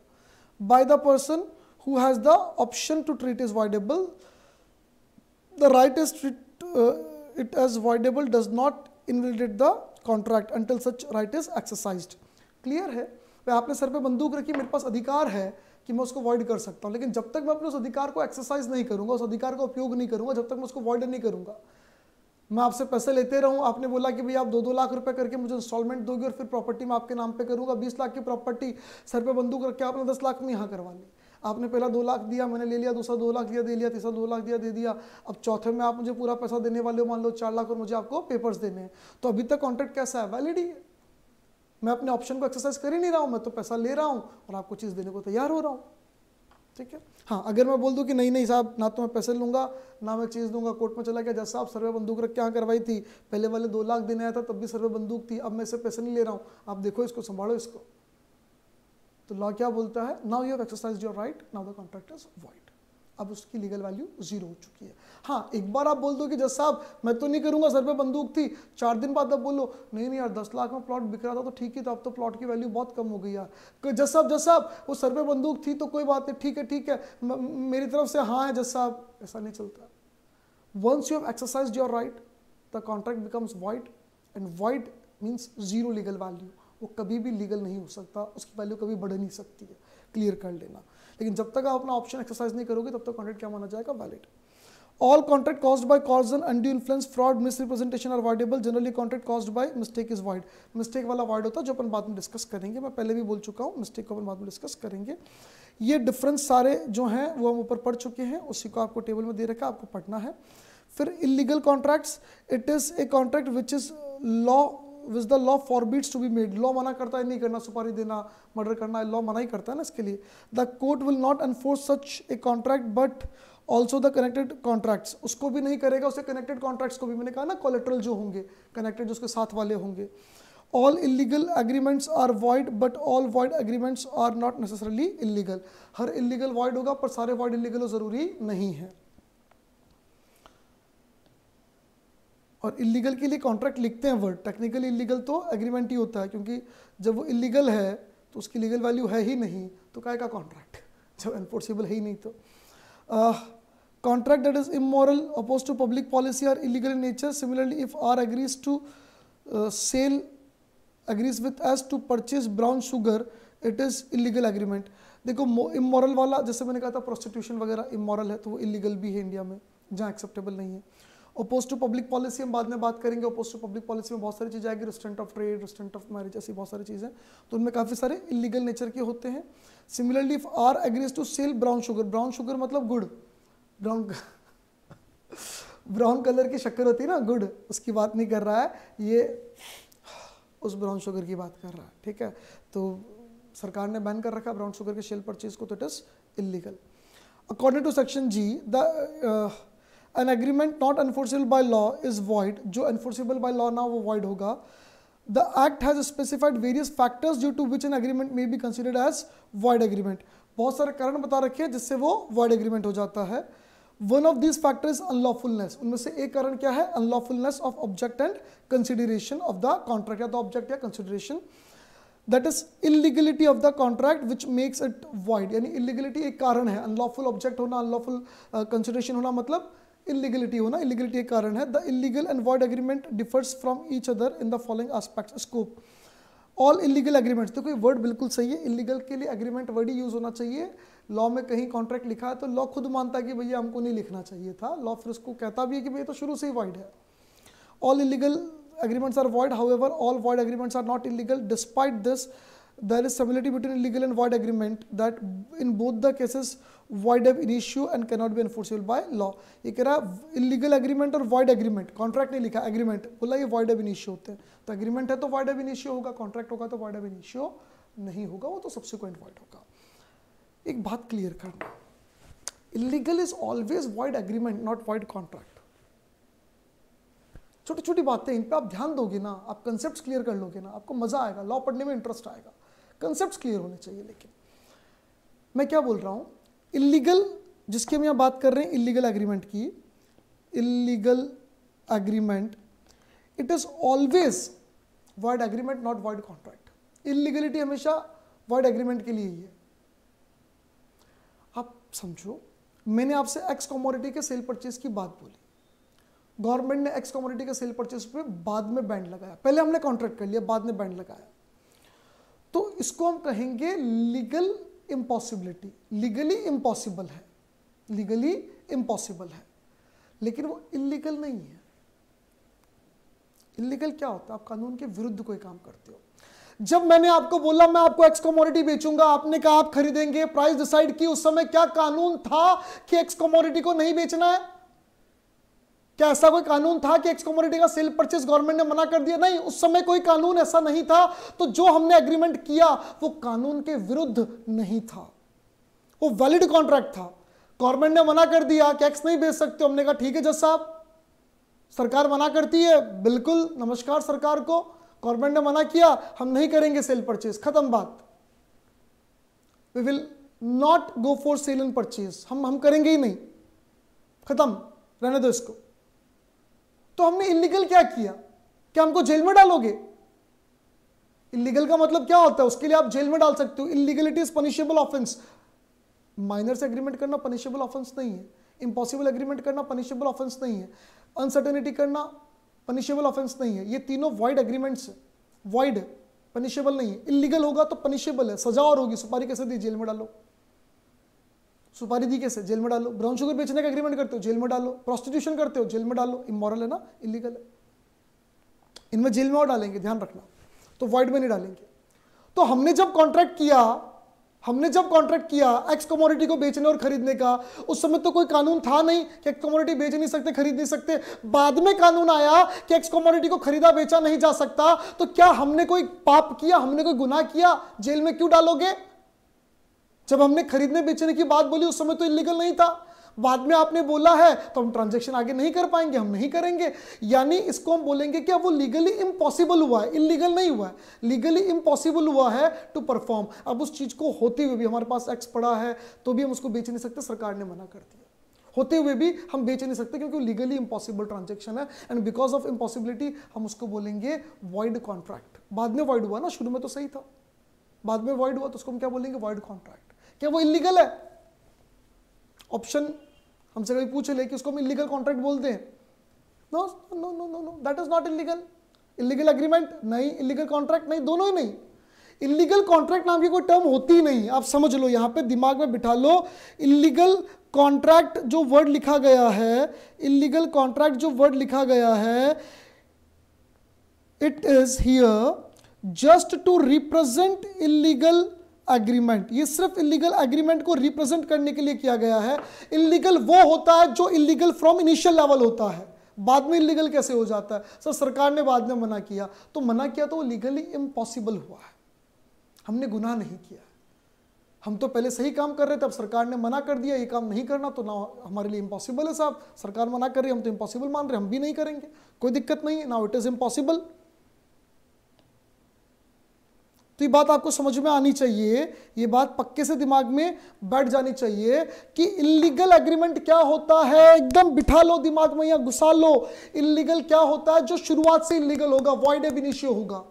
by the person who has the option to treat is voidable the right is treat it as voidable does not invalidate the contract until such right is exercise clear है आपने sir पे बंदूक रखी मेरे पास अधिकार है कि मैं उसको अवॉइड कर सकता हूँ लेकिन जब तक मैं अपने उस अधिकार को एक्सरसाइज नहीं करूँगा उस अधिकार का उपयोग नहीं करूँगा जब तक मैं उसको अवॉइड नहीं करूँगा मैं आपसे पैसे लेते रहूँ आपने बोला कि भाई आप दो दो लाख रुपए करके मुझे इंस्टॉलमेंट दोगे और फिर प्रॉपर्टी मैं आपके नाम पे करूँगा बीस लाख की प्रॉपर्टी सर पे बंदूक रखे आपने दस लाख में यहाँ करवा ली आपने पहला दो लाख दिया मैंने ले लिया दूसरा दो लाख दिया दे लिया तीसरा दो लाख दिया दे दिया अब चौथे में आप मुझे पूरा पैसा देने वाले हो मान लो चार लाख और मुझे आपको पेपर्स देने हैं तो अभी तक कॉन्ट्रैक्ट कैसा है वैलिड ही है मैं अपने ऑप्शन को एक्सरसाइज कर ही नहीं रहा हूँ मैं तो पैसा ले रहा हूँ और आपको चीज़ देने को तैयार हो रहा हूँ ठीक है हाँ अगर मैं बोल दूँ कि नहीं नहीं साहब ना तो मैं पैसे लूँगा ना मैं चीज़ दूंगा कोर्ट में चला गया जैसा आप सर्वे बंदूक रख के यहाँ करवाई थी पहले वाले दो लाख देने आया था तब भी सर्वे बंदूक थी अब मैं इसे पैसे नहीं ले रहा हूँ आप देखो इसको संभालो इसको तो लॉ क्या बोलता है now you have exercise your right now the contract is void अब उसकी लीगल वैल्यू जीरो हो चुकी है हाँ एक बार आप बोल दो कि जज साहब मैं तो नहीं करूँगा सर पे बंदूक थी चार दिन बाद आप बोलो नहीं नहीं यार दस लाख में प्लॉट बिक रहा था तो ठीक ही था अब तो प्लॉट की वैल्यू बहुत कम हो गई यार जज साहब जज साहब वो सर पे बंदूक थी तो कोई बात नहीं ठीक है ठीक है मेरी तरफ से हाँ है जज साहब ऐसा नहीं चलता once you have exercise your right the contract becomes void and void means zero legal value वो कभी भी लीगल नहीं हो सकता उसकी वैल्यू कभी बढ़ नहीं सकती है क्लियर कर लेना लेकिन जब तक आप अपना ऑप्शन एक्सरसाइज नहीं करोगे तब तक कॉन्ट्रैक्ट क्या माना जाएगा valid all contract cause by cause an undue influence fraud misrepresentation are voidable generally contract cause by mistake is void mistake वाला वर्ड होता है जो अपन बाद में डिस्कस करेंगे मैं पहले भी बोल चुका हूँ मिस्टेक को अपन बाद में डिस्कस करेंगे ये डिफरेंस सारे जो हैं वो हम ऊपर पढ़ चुके हैं उसी को आपको टेबल में दे रखा है आपको पढ़ना है फिर illegal contracts it is a contract which is law which the law forbids to be made law मना करता है नहीं करना सुपारी देना मर्डर करना लॉ मना ही करता है ना इसके लिए the court will not enforce such a contract but also the connected contracts उसको भी नहीं करेगा उसे कनेक्टेड कॉन्ट्रैक्ट्स को भी मैंने कहा ना कोलेट्रल जो होंगे कनेक्टेड जो उसके साथ वाले होंगे all illegal agreements are void but all void agreements are not necessarily illegal हर इलीगल वॉइड होगा पर सारे वाइड इलीगल ज़रूरी नहीं है और इलीगल के लिए कॉन्ट्रैक्ट लिखते हैं वर्ड टेक्निकली इलीगल तो एग्रीमेंट ही होता है क्योंकि जब वो इलीगल है तो उसकी लीगल वैल्यू है ही नहीं तो काय का कॉन्ट्रैक्ट जब एनफोर्सेबल है ही नहीं तो contract that is immoral oppose to public policy are illegal in nature similarly if R agrees to sell agrees with S to purchase brown sugar it is illegal agreement देखो immoral वाला जैसे मैंने कहा था प्रोस्टिट्यूशन वगैरह immoral है तो वो इलीगल भी है इंडिया में जहाँ एक्सेप्टेबल नहीं है अपोज टू पब्लिक पॉलिसी हम बाद में बात करेंगे अपोज टू पब्लिक पॉलिसी में बहुत सारी चीज़ें आएगी restraint of trade restraint of marriage ऐसी बहुत सारी चीज़ें तो उनमें काफ़ी सारे इलीगल नेचर के होते हैं similarly if R agrees to sell brown sugar brown sugar मतलब गुड़ ब्राउन ब्राउन कलर की शक्कर होती है ना गुड़ उसकी बात नहीं कर रहा है ये उस ब्राउन शुगर की बात कर रहा है ठीक है तो सरकार ने बैन कर रखा ब्राउन शुगर के शेल परचेज को तो it is illegal according to section G the an agreement not enforceable by law is void जो एनफोर्सिबल बाय लॉ ना वो वॉइड होगा the act has specified various factors due to which an agreement may be considered as void agreement बहुत सारे कारण बता रखे हैं जिससे वो वॉइड एग्रीमेंट हो जाता है one of this factor is unlawfulness उनमें से एक कारण क्या है unlawfulness of object and consideration of the contract या तो ऑब्जेक्ट या consideration that is illegality of the contract which makes it void यानी इलीगलिटी एक कारण है अनलॉफुल ऑब्जेक्ट होना अनलॉफुल कंसिडरेशन uh, होना मतलब इलीगलिटी होना इलीगलिटी का कारण है the illegal and void agreement differs from each other in the following aspect scope all illegal agreements तो कोई वर्ड बिल्कुल सही है इलीगल के लिए एग्रीमेंट वर्ड ही यूज़ होना चाहिए लॉ में कहीं कॉन्ट्रैक्ट लिखा है तो लॉ खुद मानता है कि भैया हमको नहीं लिखना चाहिए था लॉ फिर उसको कहता भी है कि भैया तो शुरू से ही वाइड है all illegal are void however all void agreements are not illegal despite this there is similarity between legal and void agreement that in both the cases void ab initio and cannot be enforceable by law ye कह रहा illegal agreement or void agreement contract nahi likha agreement bola ye void ab initio hote hain to agreement hai to void ab initio hoga contract hoga to void ab initio nahi hoga wo to subsequent void hoga ek baat clear करना illegal is always void agreement not void contract छोटी छोटी बातें इन पर आप ध्यान दोगे ना आप कंसेप्ट क्लियर कर लोगे ना आपको मजा आएगा लॉ पढ़ने में इंटरेस्ट आएगा कंसेप्ट क्लियर होने चाहिए लेकिन मैं क्या बोल रहा हूँ इलीगल जिसकी हम यहाँ बात कर रहे हैं इलीगल एग्रीमेंट की illegal agreement it is always void agreement not void contract illegality हमेशा वर्ड एग्रीमेंट के लिए ही है आप समझो मैंने आपसे एक्स कॉमोडिटी के सेल परचेज की बात बोली गवर्नमेंट ने एक्स कॉमोडिटी के सेल परचेज पे बाद में बैंड लगाया पहले हमने कॉन्ट्रैक्ट कर लिया बाद में बैंड लगाया तो इसको हम कहेंगे लीगल इम्पॉसिबिलिटी लीगली इम्पॉसिबल है लीगली इम्पॉसिबल है लेकिन वो इलीगल नहीं है इलीगल क्या होता है आप कानून के विरुद्ध कोई काम करते हो जब मैंने आपको बोला मैं आपको एक्स कमोडिटी बेचूंगा आपने कहा आप खरीदेंगे प्राइस डिसाइड की उस समय क्या कानून था कि एक्स कमोडिटी को नहीं बेचना है क्या ऐसा कोई कानून था कि एक्स कॉमोडिटी का सेल परचेस गवर्नमेंट ने मना कर दिया नहीं उस समय कोई कानून ऐसा नहीं था तो जो हमने एग्रीमेंट किया वो कानून के विरुद्ध नहीं था वो वैलिड कॉन्ट्रैक्ट था गवर्नमेंट ने मना कर दिया कि एक्स नहीं बेच सकते हमने कहा ठीक है जज साहब सरकार मना करती है बिल्कुल नमस्कार सरकार को गवर्नमेंट ने मना किया हम नहीं करेंगे सेल परचेज खत्म बात we will not go for sale and purchase हम हम करेंगे ही नहीं खत्म रहने दो इसको तो हमने इलीगल क्या किया क्या हमको जेल में डालोगे इलीगल का मतलब क्या होता है उसके लिए आप जेल में डाल सकते हो illegality is punishable offence minor से एग्रीमेंट करना पनिशेबल ऑफेंस नहीं है इंपॉसिबल एग्रीमेंट करना पनिशेबल ऑफेंस नहीं है अनसर्टेनिटी करना पनिशेबल ऑफेंस नहीं है ये तीनों वाइड एग्रीमेंट्स है वाइड है पनिशेबल नहीं है इलीगल होगा तो पनिशेबल है सजा और होगी सुपारी कैसे दी जेल में डालो सुपारी दी कैसे जेल में डालो ब्राउन शुगर बेचने का एग्रीमेंट करते हो जेल में डालो प्रोस्टिट्यूशन करते हो जेल में डालो इमोरल है ना इलीगल है इनमें जेल में और डालेंगे ध्यान रखना तो वाइड में नहीं डालेंगे तो हमने जब कॉन्ट्रैक्ट किया हमने जब कॉन्ट्रैक्ट किया एक्स कमोडिटी को बेचने और खरीदने का उस समय तो कोई कानून था नहीं कि एक्स कमोडिटी बेच नहीं सकते खरीद नहीं सकते बाद में कानून आया कि एक्स कमोडिटी को खरीदा बेचा नहीं जा सकता तो क्या हमने कोई पाप किया हमने कोई गुनाह किया जेल में क्यों डालोगे जब हमने खरीदने बेचने की बात बोली उस समय तो इलीगल नहीं था बाद में आपने बोला है तो हम ट्रांजेक्शन आगे नहीं कर पाएंगे हम नहीं करेंगे यानी इसको हम बोलेंगे कि अब वो लीगली इम्पॉसिबल हुआ है इलीगल नहीं हुआ है लीगली इम्पॉसिबल हुआ है टू परफॉर्म अब उस चीज़ को होते हुए भी हमारे पास एक्स पड़ा है तो भी हम उसको बेच नहीं सकते सरकार ने मना कर दिया होते हुए भी हम बेच नहीं सकते क्योंकि लीगली इम्पॉसिबल ट्रांजेक्शन है एंड बिकॉज ऑफ इम्पॉसिबिलिटी हम उसको बोलेंगे वाइड कॉन्ट्रैक्ट बाद में वाइड हुआ ना शुरू में तो सही था बाद में वाइड हुआ तो उसको हम क्या बोलेंगे वाइड कॉन्ट्रैक्ट क्या वो इलीगल है ऑप्शन हमसे कभी पूछ ले कि उसको हम इलीगल कॉन्ट्रैक्ट बोलते हैं no no no no no that is not illegal illegal agreement नहीं इलीगल कॉन्ट्रैक्ट नहीं दोनों ही नहीं इलीगल कॉन्ट्रैक्ट नाम की कोई टर्म होती ही नहीं आप समझ लो यहां पे दिमाग में बिठा लो इलीगल कॉन्ट्रैक्ट जो वर्ड लिखा गया है इलीगल कॉन्ट्रैक्ट जो वर्ड लिखा गया है it is here just to represent illegal agreement ये सिर्फ इलीगल एग्रीमेंट को रिप्रेजेंट करने के लिए किया गया है इलीगल वो होता है जो इलीगल फ्रॉम इनिशियल लेवल होता है बाद में इलीगल कैसे हो जाता है सर सरकार ने बाद में मना किया तो मना किया तो वो लीगली इम्पॉसिबल हुआ है हमने गुनाह नहीं किया हम तो पहले सही काम कर रहे थे अब सरकार ने मना कर दिया ये काम नहीं करना तो ना हमारे लिए इम्पॉसिबल है साहब सरकार मना कर रही है हम तो इम्पॉसिबल मान रहे हम भी नहीं करेंगे कोई दिक्कत नहीं है नाउ इट इज़ इम्पॉसिबल तो ये बात आपको समझ में आनी चाहिए ये बात पक्के से दिमाग में बैठ जानी चाहिए कि इलीगल एग्रीमेंट क्या होता है एकदम बिठा लो दिमाग में या घुसा लो इलीगल क्या होता है जो शुरुआत से इलीगल होगा वॉइड एबिनिशियो होगा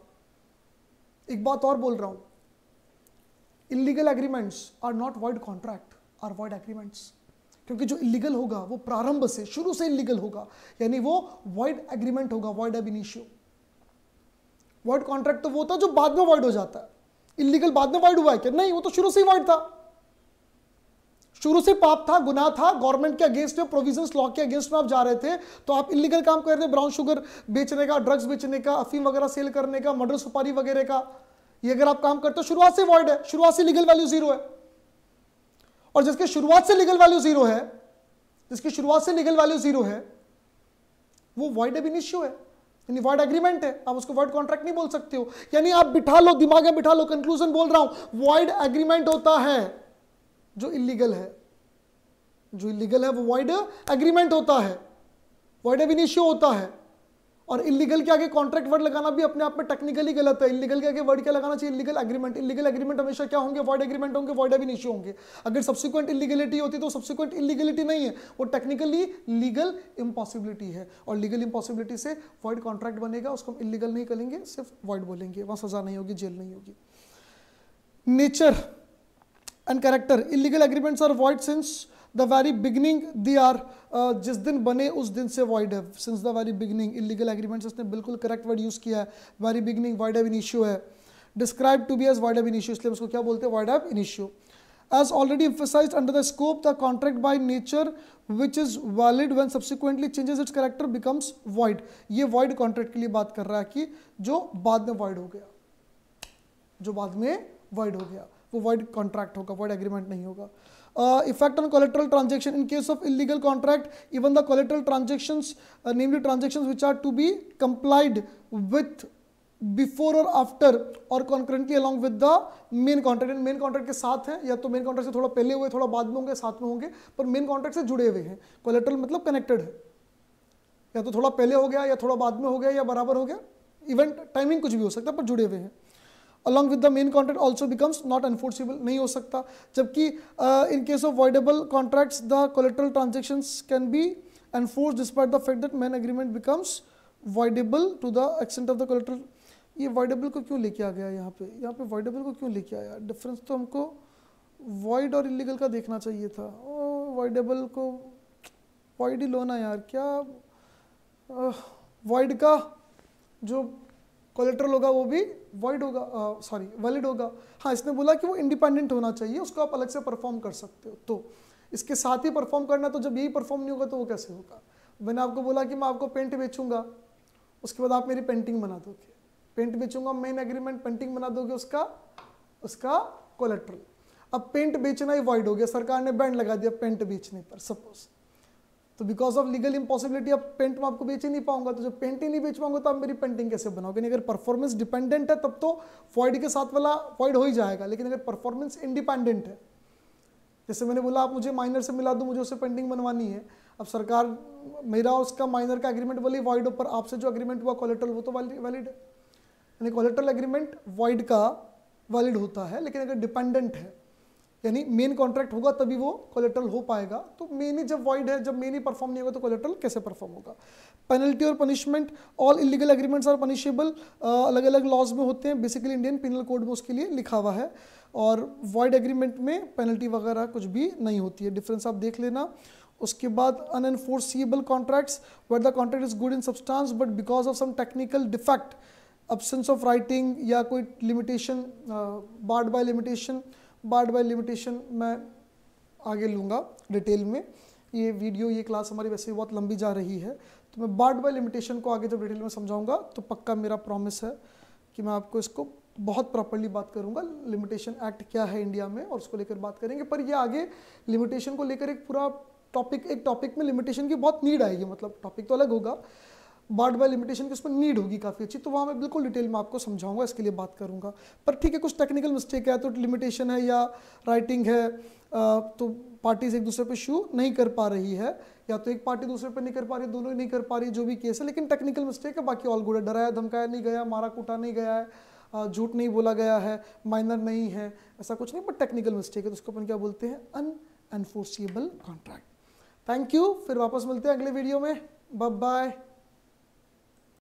एक बात और बोल रहा हूं illegal agreements are not void contract are void agreements क्योंकि जो इलीगल होगा वो प्रारंभ से शुरू से इलीगल होगा यानी वो वॉइड एग्रीमेंट होगा वॉइड एबिनिशियो वर्ड कॉन्ट्रैक्ट तो वो था जो बाद में वर्ड हो जाता है इलीगल बाद में वर्ड हुआ है क्या नहीं वो तो शुरू से ही वर्ड था शुरू से पाप था गुना था गवर्नमेंट के अगेंस्ट में प्रोविजन लॉ के अगेंस्ट में आप जा रहे थे तो आप इलीगल काम कर रहे थे ब्राउन शुगर बेचने का ड्रग्स बेचने का अफीम वगैरह सेल करने का मर्डर सुपारी वगैरह का ये अगर आप काम करते हो शुरुआत से वर्ड है शुरुआत से लीगल वैल्यू जीरो है और जिसके शुरुआत से लीगल वैल्यू जीरो है जिसकी शुरुआत से लीगल वैल्यू जीरो है वो वर्ड एबिनिश्यू है यानी वर्ड एग्रीमेंट है आप उसको वर्ड कॉन्ट्रैक्ट नहीं बोल सकते हो यानी आप बिठा लो दिमाग में बिठा लो कंक्लूजन बोल रहा हूं वर्ड एग्रीमेंट होता है जो इलीगल है जो इलीगल है वो वर्ड एग्रीमेंट होता है वर्ड एविनिशियो होता है और इलीगल के आगे कॉन्ट्रैक्ट वर्ड लगाना भी अपने आप में टेक्निकली गलत है इलीगल के आगे वर्ड क्या लगाना चाहिए इलीगल एग्रीमेंट इलीगल एग्रीमेंट हमेशा क्या होंगे वर्ड एग्रीमेंट होंगे वर्ड एविन इशू होंगे अगर सब्सिक्वेंट इलीगलिटी होती तो सब्सिक्वेंट इलीगलिटी नहीं है वो टेक्निकली लीगल इम्पॉसिबिलिटी है और लीगल इम्पॉसिबिलिटी से वर्ड कॉन्ट्रैक्ट बनेगा उसको हम इलीगल नहीं करेंगे सिर्फ वर्ड बोलेंगे वहाँ सजा नहीं होगी जेल नहीं होगी nature and character illegal agreements are void since the very beginning they are जिस दिन बने उस दिन से वाइड है since the very beginning illegal agreement इसने बिल्कुल करेक्ट वर्ड यूज़ किया है very beginning void ab initio है describe to be as void ab in issue इसलिए उसको क्या बोलते हैं void ab initio as already emphasised under the scope the contract by nature which is valid when subsequently changes its character becomes void ये void contract के लिए बात कर रहा है कि जो बाद में वाइड हो गया जो बाद में वाइड हो गया वो वाइड कॉन्ट्रैक्ट होगा वाइड एग्रीमेंट नहीं होगा uh, effect on collateral transaction in case of illegal contract even the collateral transactions uh, namely transactions which are to be complied with before और आफ्टर और concurrently along with the main contract and main contract के साथ हैं या तो main contract से थोड़ा पहले हुए थोड़ा बाद में होंगे साथ में होंगे पर मेन कॉन्ट्रैक्ट से जुड़े हुए हैं कोलेट्रल मतलब कनेक्टेड है या तो थोड़ा पहले हो गया या थोड़ा बाद में हो गया या बराबर हो गया इवेंट टाइमिंग कुछ भी हो सकता है पर जुड़े हुए हैं along with the main contract also becomes not enforceable नहीं हो सकता जबकि in case of voidable contract the collateral transaction can be enforce despite the fact that main agreement becomes voidable to the extent of the collateral ये voidable को क्यों लेके आ गया यहाँ पे यहाँ पे वॉइडेबल को क्यों लेके आया डिफरेंस तो हमको वॉइड और इलीगल का देखना चाहिए था वॉइडेबल को वॉइड ही लो यार क्या वॉइड का जो कोलेट्रल होगा वो भी वॉइड होगा सॉरी वैलिड होगा हाँ इसने बोला कि वो इंडिपेंडेंट होना चाहिए उसको आप अलग से परफॉर्म कर सकते हो तो इसके साथ ही परफॉर्म करना तो जब यही परफॉर्म नहीं होगा तो वो कैसे होगा मैंने आपको बोला कि मैं आपको पेंट बेचूंगा उसके बाद आप मेरी पेंटिंग बना दोगे पेंट बेचूंगा मेन एग्रीमेंट पेंटिंग बना दोगे उसका उसका कोलेट्रल अब पेंट बेचना ही वॉइड हो गया सरकार ने बैंड लगा दिया पेंट बेचने पर सपोज तो बिकॉज ऑफ लीगल इम्पॉसिबिलिटी अब पेंट में आपको बेच ही नहीं पाऊंगा तो जब पेंट ही नहीं बेच पाऊंगा तो आप मेरी पेंटिंग कैसे बनाओगे अगर परफॉर्मेंस डिपेंडेंट है तब तो फॉइड के साथ वाला फॉइड हो ही जाएगा लेकिन अगर परफॉर्मेंस इंडिपेंडेंट है जैसे मैंने बोला आप मुझे माइनर से मिला दो मुझे उससे पेंटिंग बनवानी है अब सरकार मेरा उसका माइनर का एग्रीमेंट वाली वॉइड ऊपर आपसे जो एग्रीमेंट हुआ कॉलेटल वो तो वैलिड है यानी कॉलेटल एग्रीमेंट वॉइड का वैलिड होता है लेकिन अगर डिपेंडेंट है यानी मेन कॉन्ट्रैक्ट होगा तभी वो कोलेट्रल हो पाएगा तो मेन ही जब वाइड है जब मेन ही परफॉर्म नहीं होगा तो कोलेट्रल कैसे परफॉर्म होगा पेनल्टी और punishment all illegal agreements are punishable अलग अलग लॉज में होते हैं बेसिकली इंडियन पिनल कोड में उसके लिए लिखा हुआ है और वाइड एग्रीमेंट में पेनल्टी वगैरह कुछ भी नहीं होती है डिफरेंस आप देख लेना उसके बाद unenforceable contracts where the contract is good in substance but because of some technical defect absence of writing या कोई limitation barred by limitation barred by limitation मैं आगे लूँगा डिटेल में ये वीडियो ये क्लास हमारी वैसे बहुत लंबी जा रही है तो मैं बार्ड बाय लिमिटेशन को आगे जब डिटेल में समझाऊंगा तो पक्का मेरा प्रॉमिस है कि मैं आपको इसको बहुत प्रॉपरली बात करूंगा लिमिटेशन एक्ट क्या है इंडिया में और उसको लेकर बात करेंगे पर ये आगे लिमिटेशन को लेकर एक पूरा टॉपिक एक टॉपिक में लिमिटेशन की बहुत नीड आएगी मतलब टॉपिक तो अलग होगा बार्ड बाय लिमिटेशन की उसमें नीड होगी काफ़ी अच्छी तो वहाँ मैं बिल्कुल डिटेल में आपको समझाऊंगा इसके लिए बात करूँगा पर ठीक है कुछ टेक्निकल मिस्टेक है तो लिमिटेशन है या राइटिंग है तो पार्टीज एक दूसरे पर शू नहीं कर पा रही है या तो एक पार्टी दूसरे पर नहीं कर पा रही दोनों ही नहीं कर पा रही जो भी केस है लेकिन टेक्निकल मिस्टेक है बाकी ऑल गुड है डराया धमकाया नहीं गया मारा कूटा नहीं गया है झूठ नहीं बोला गया है माइनर नहीं है ऐसा कुछ नहीं बट टेक्निकल मिस्टेक है तो उसको अपन क्या बोलते हैं unenforceable contract thank you फिर वापस मिलते हैं अगले वीडियो में बाय बाय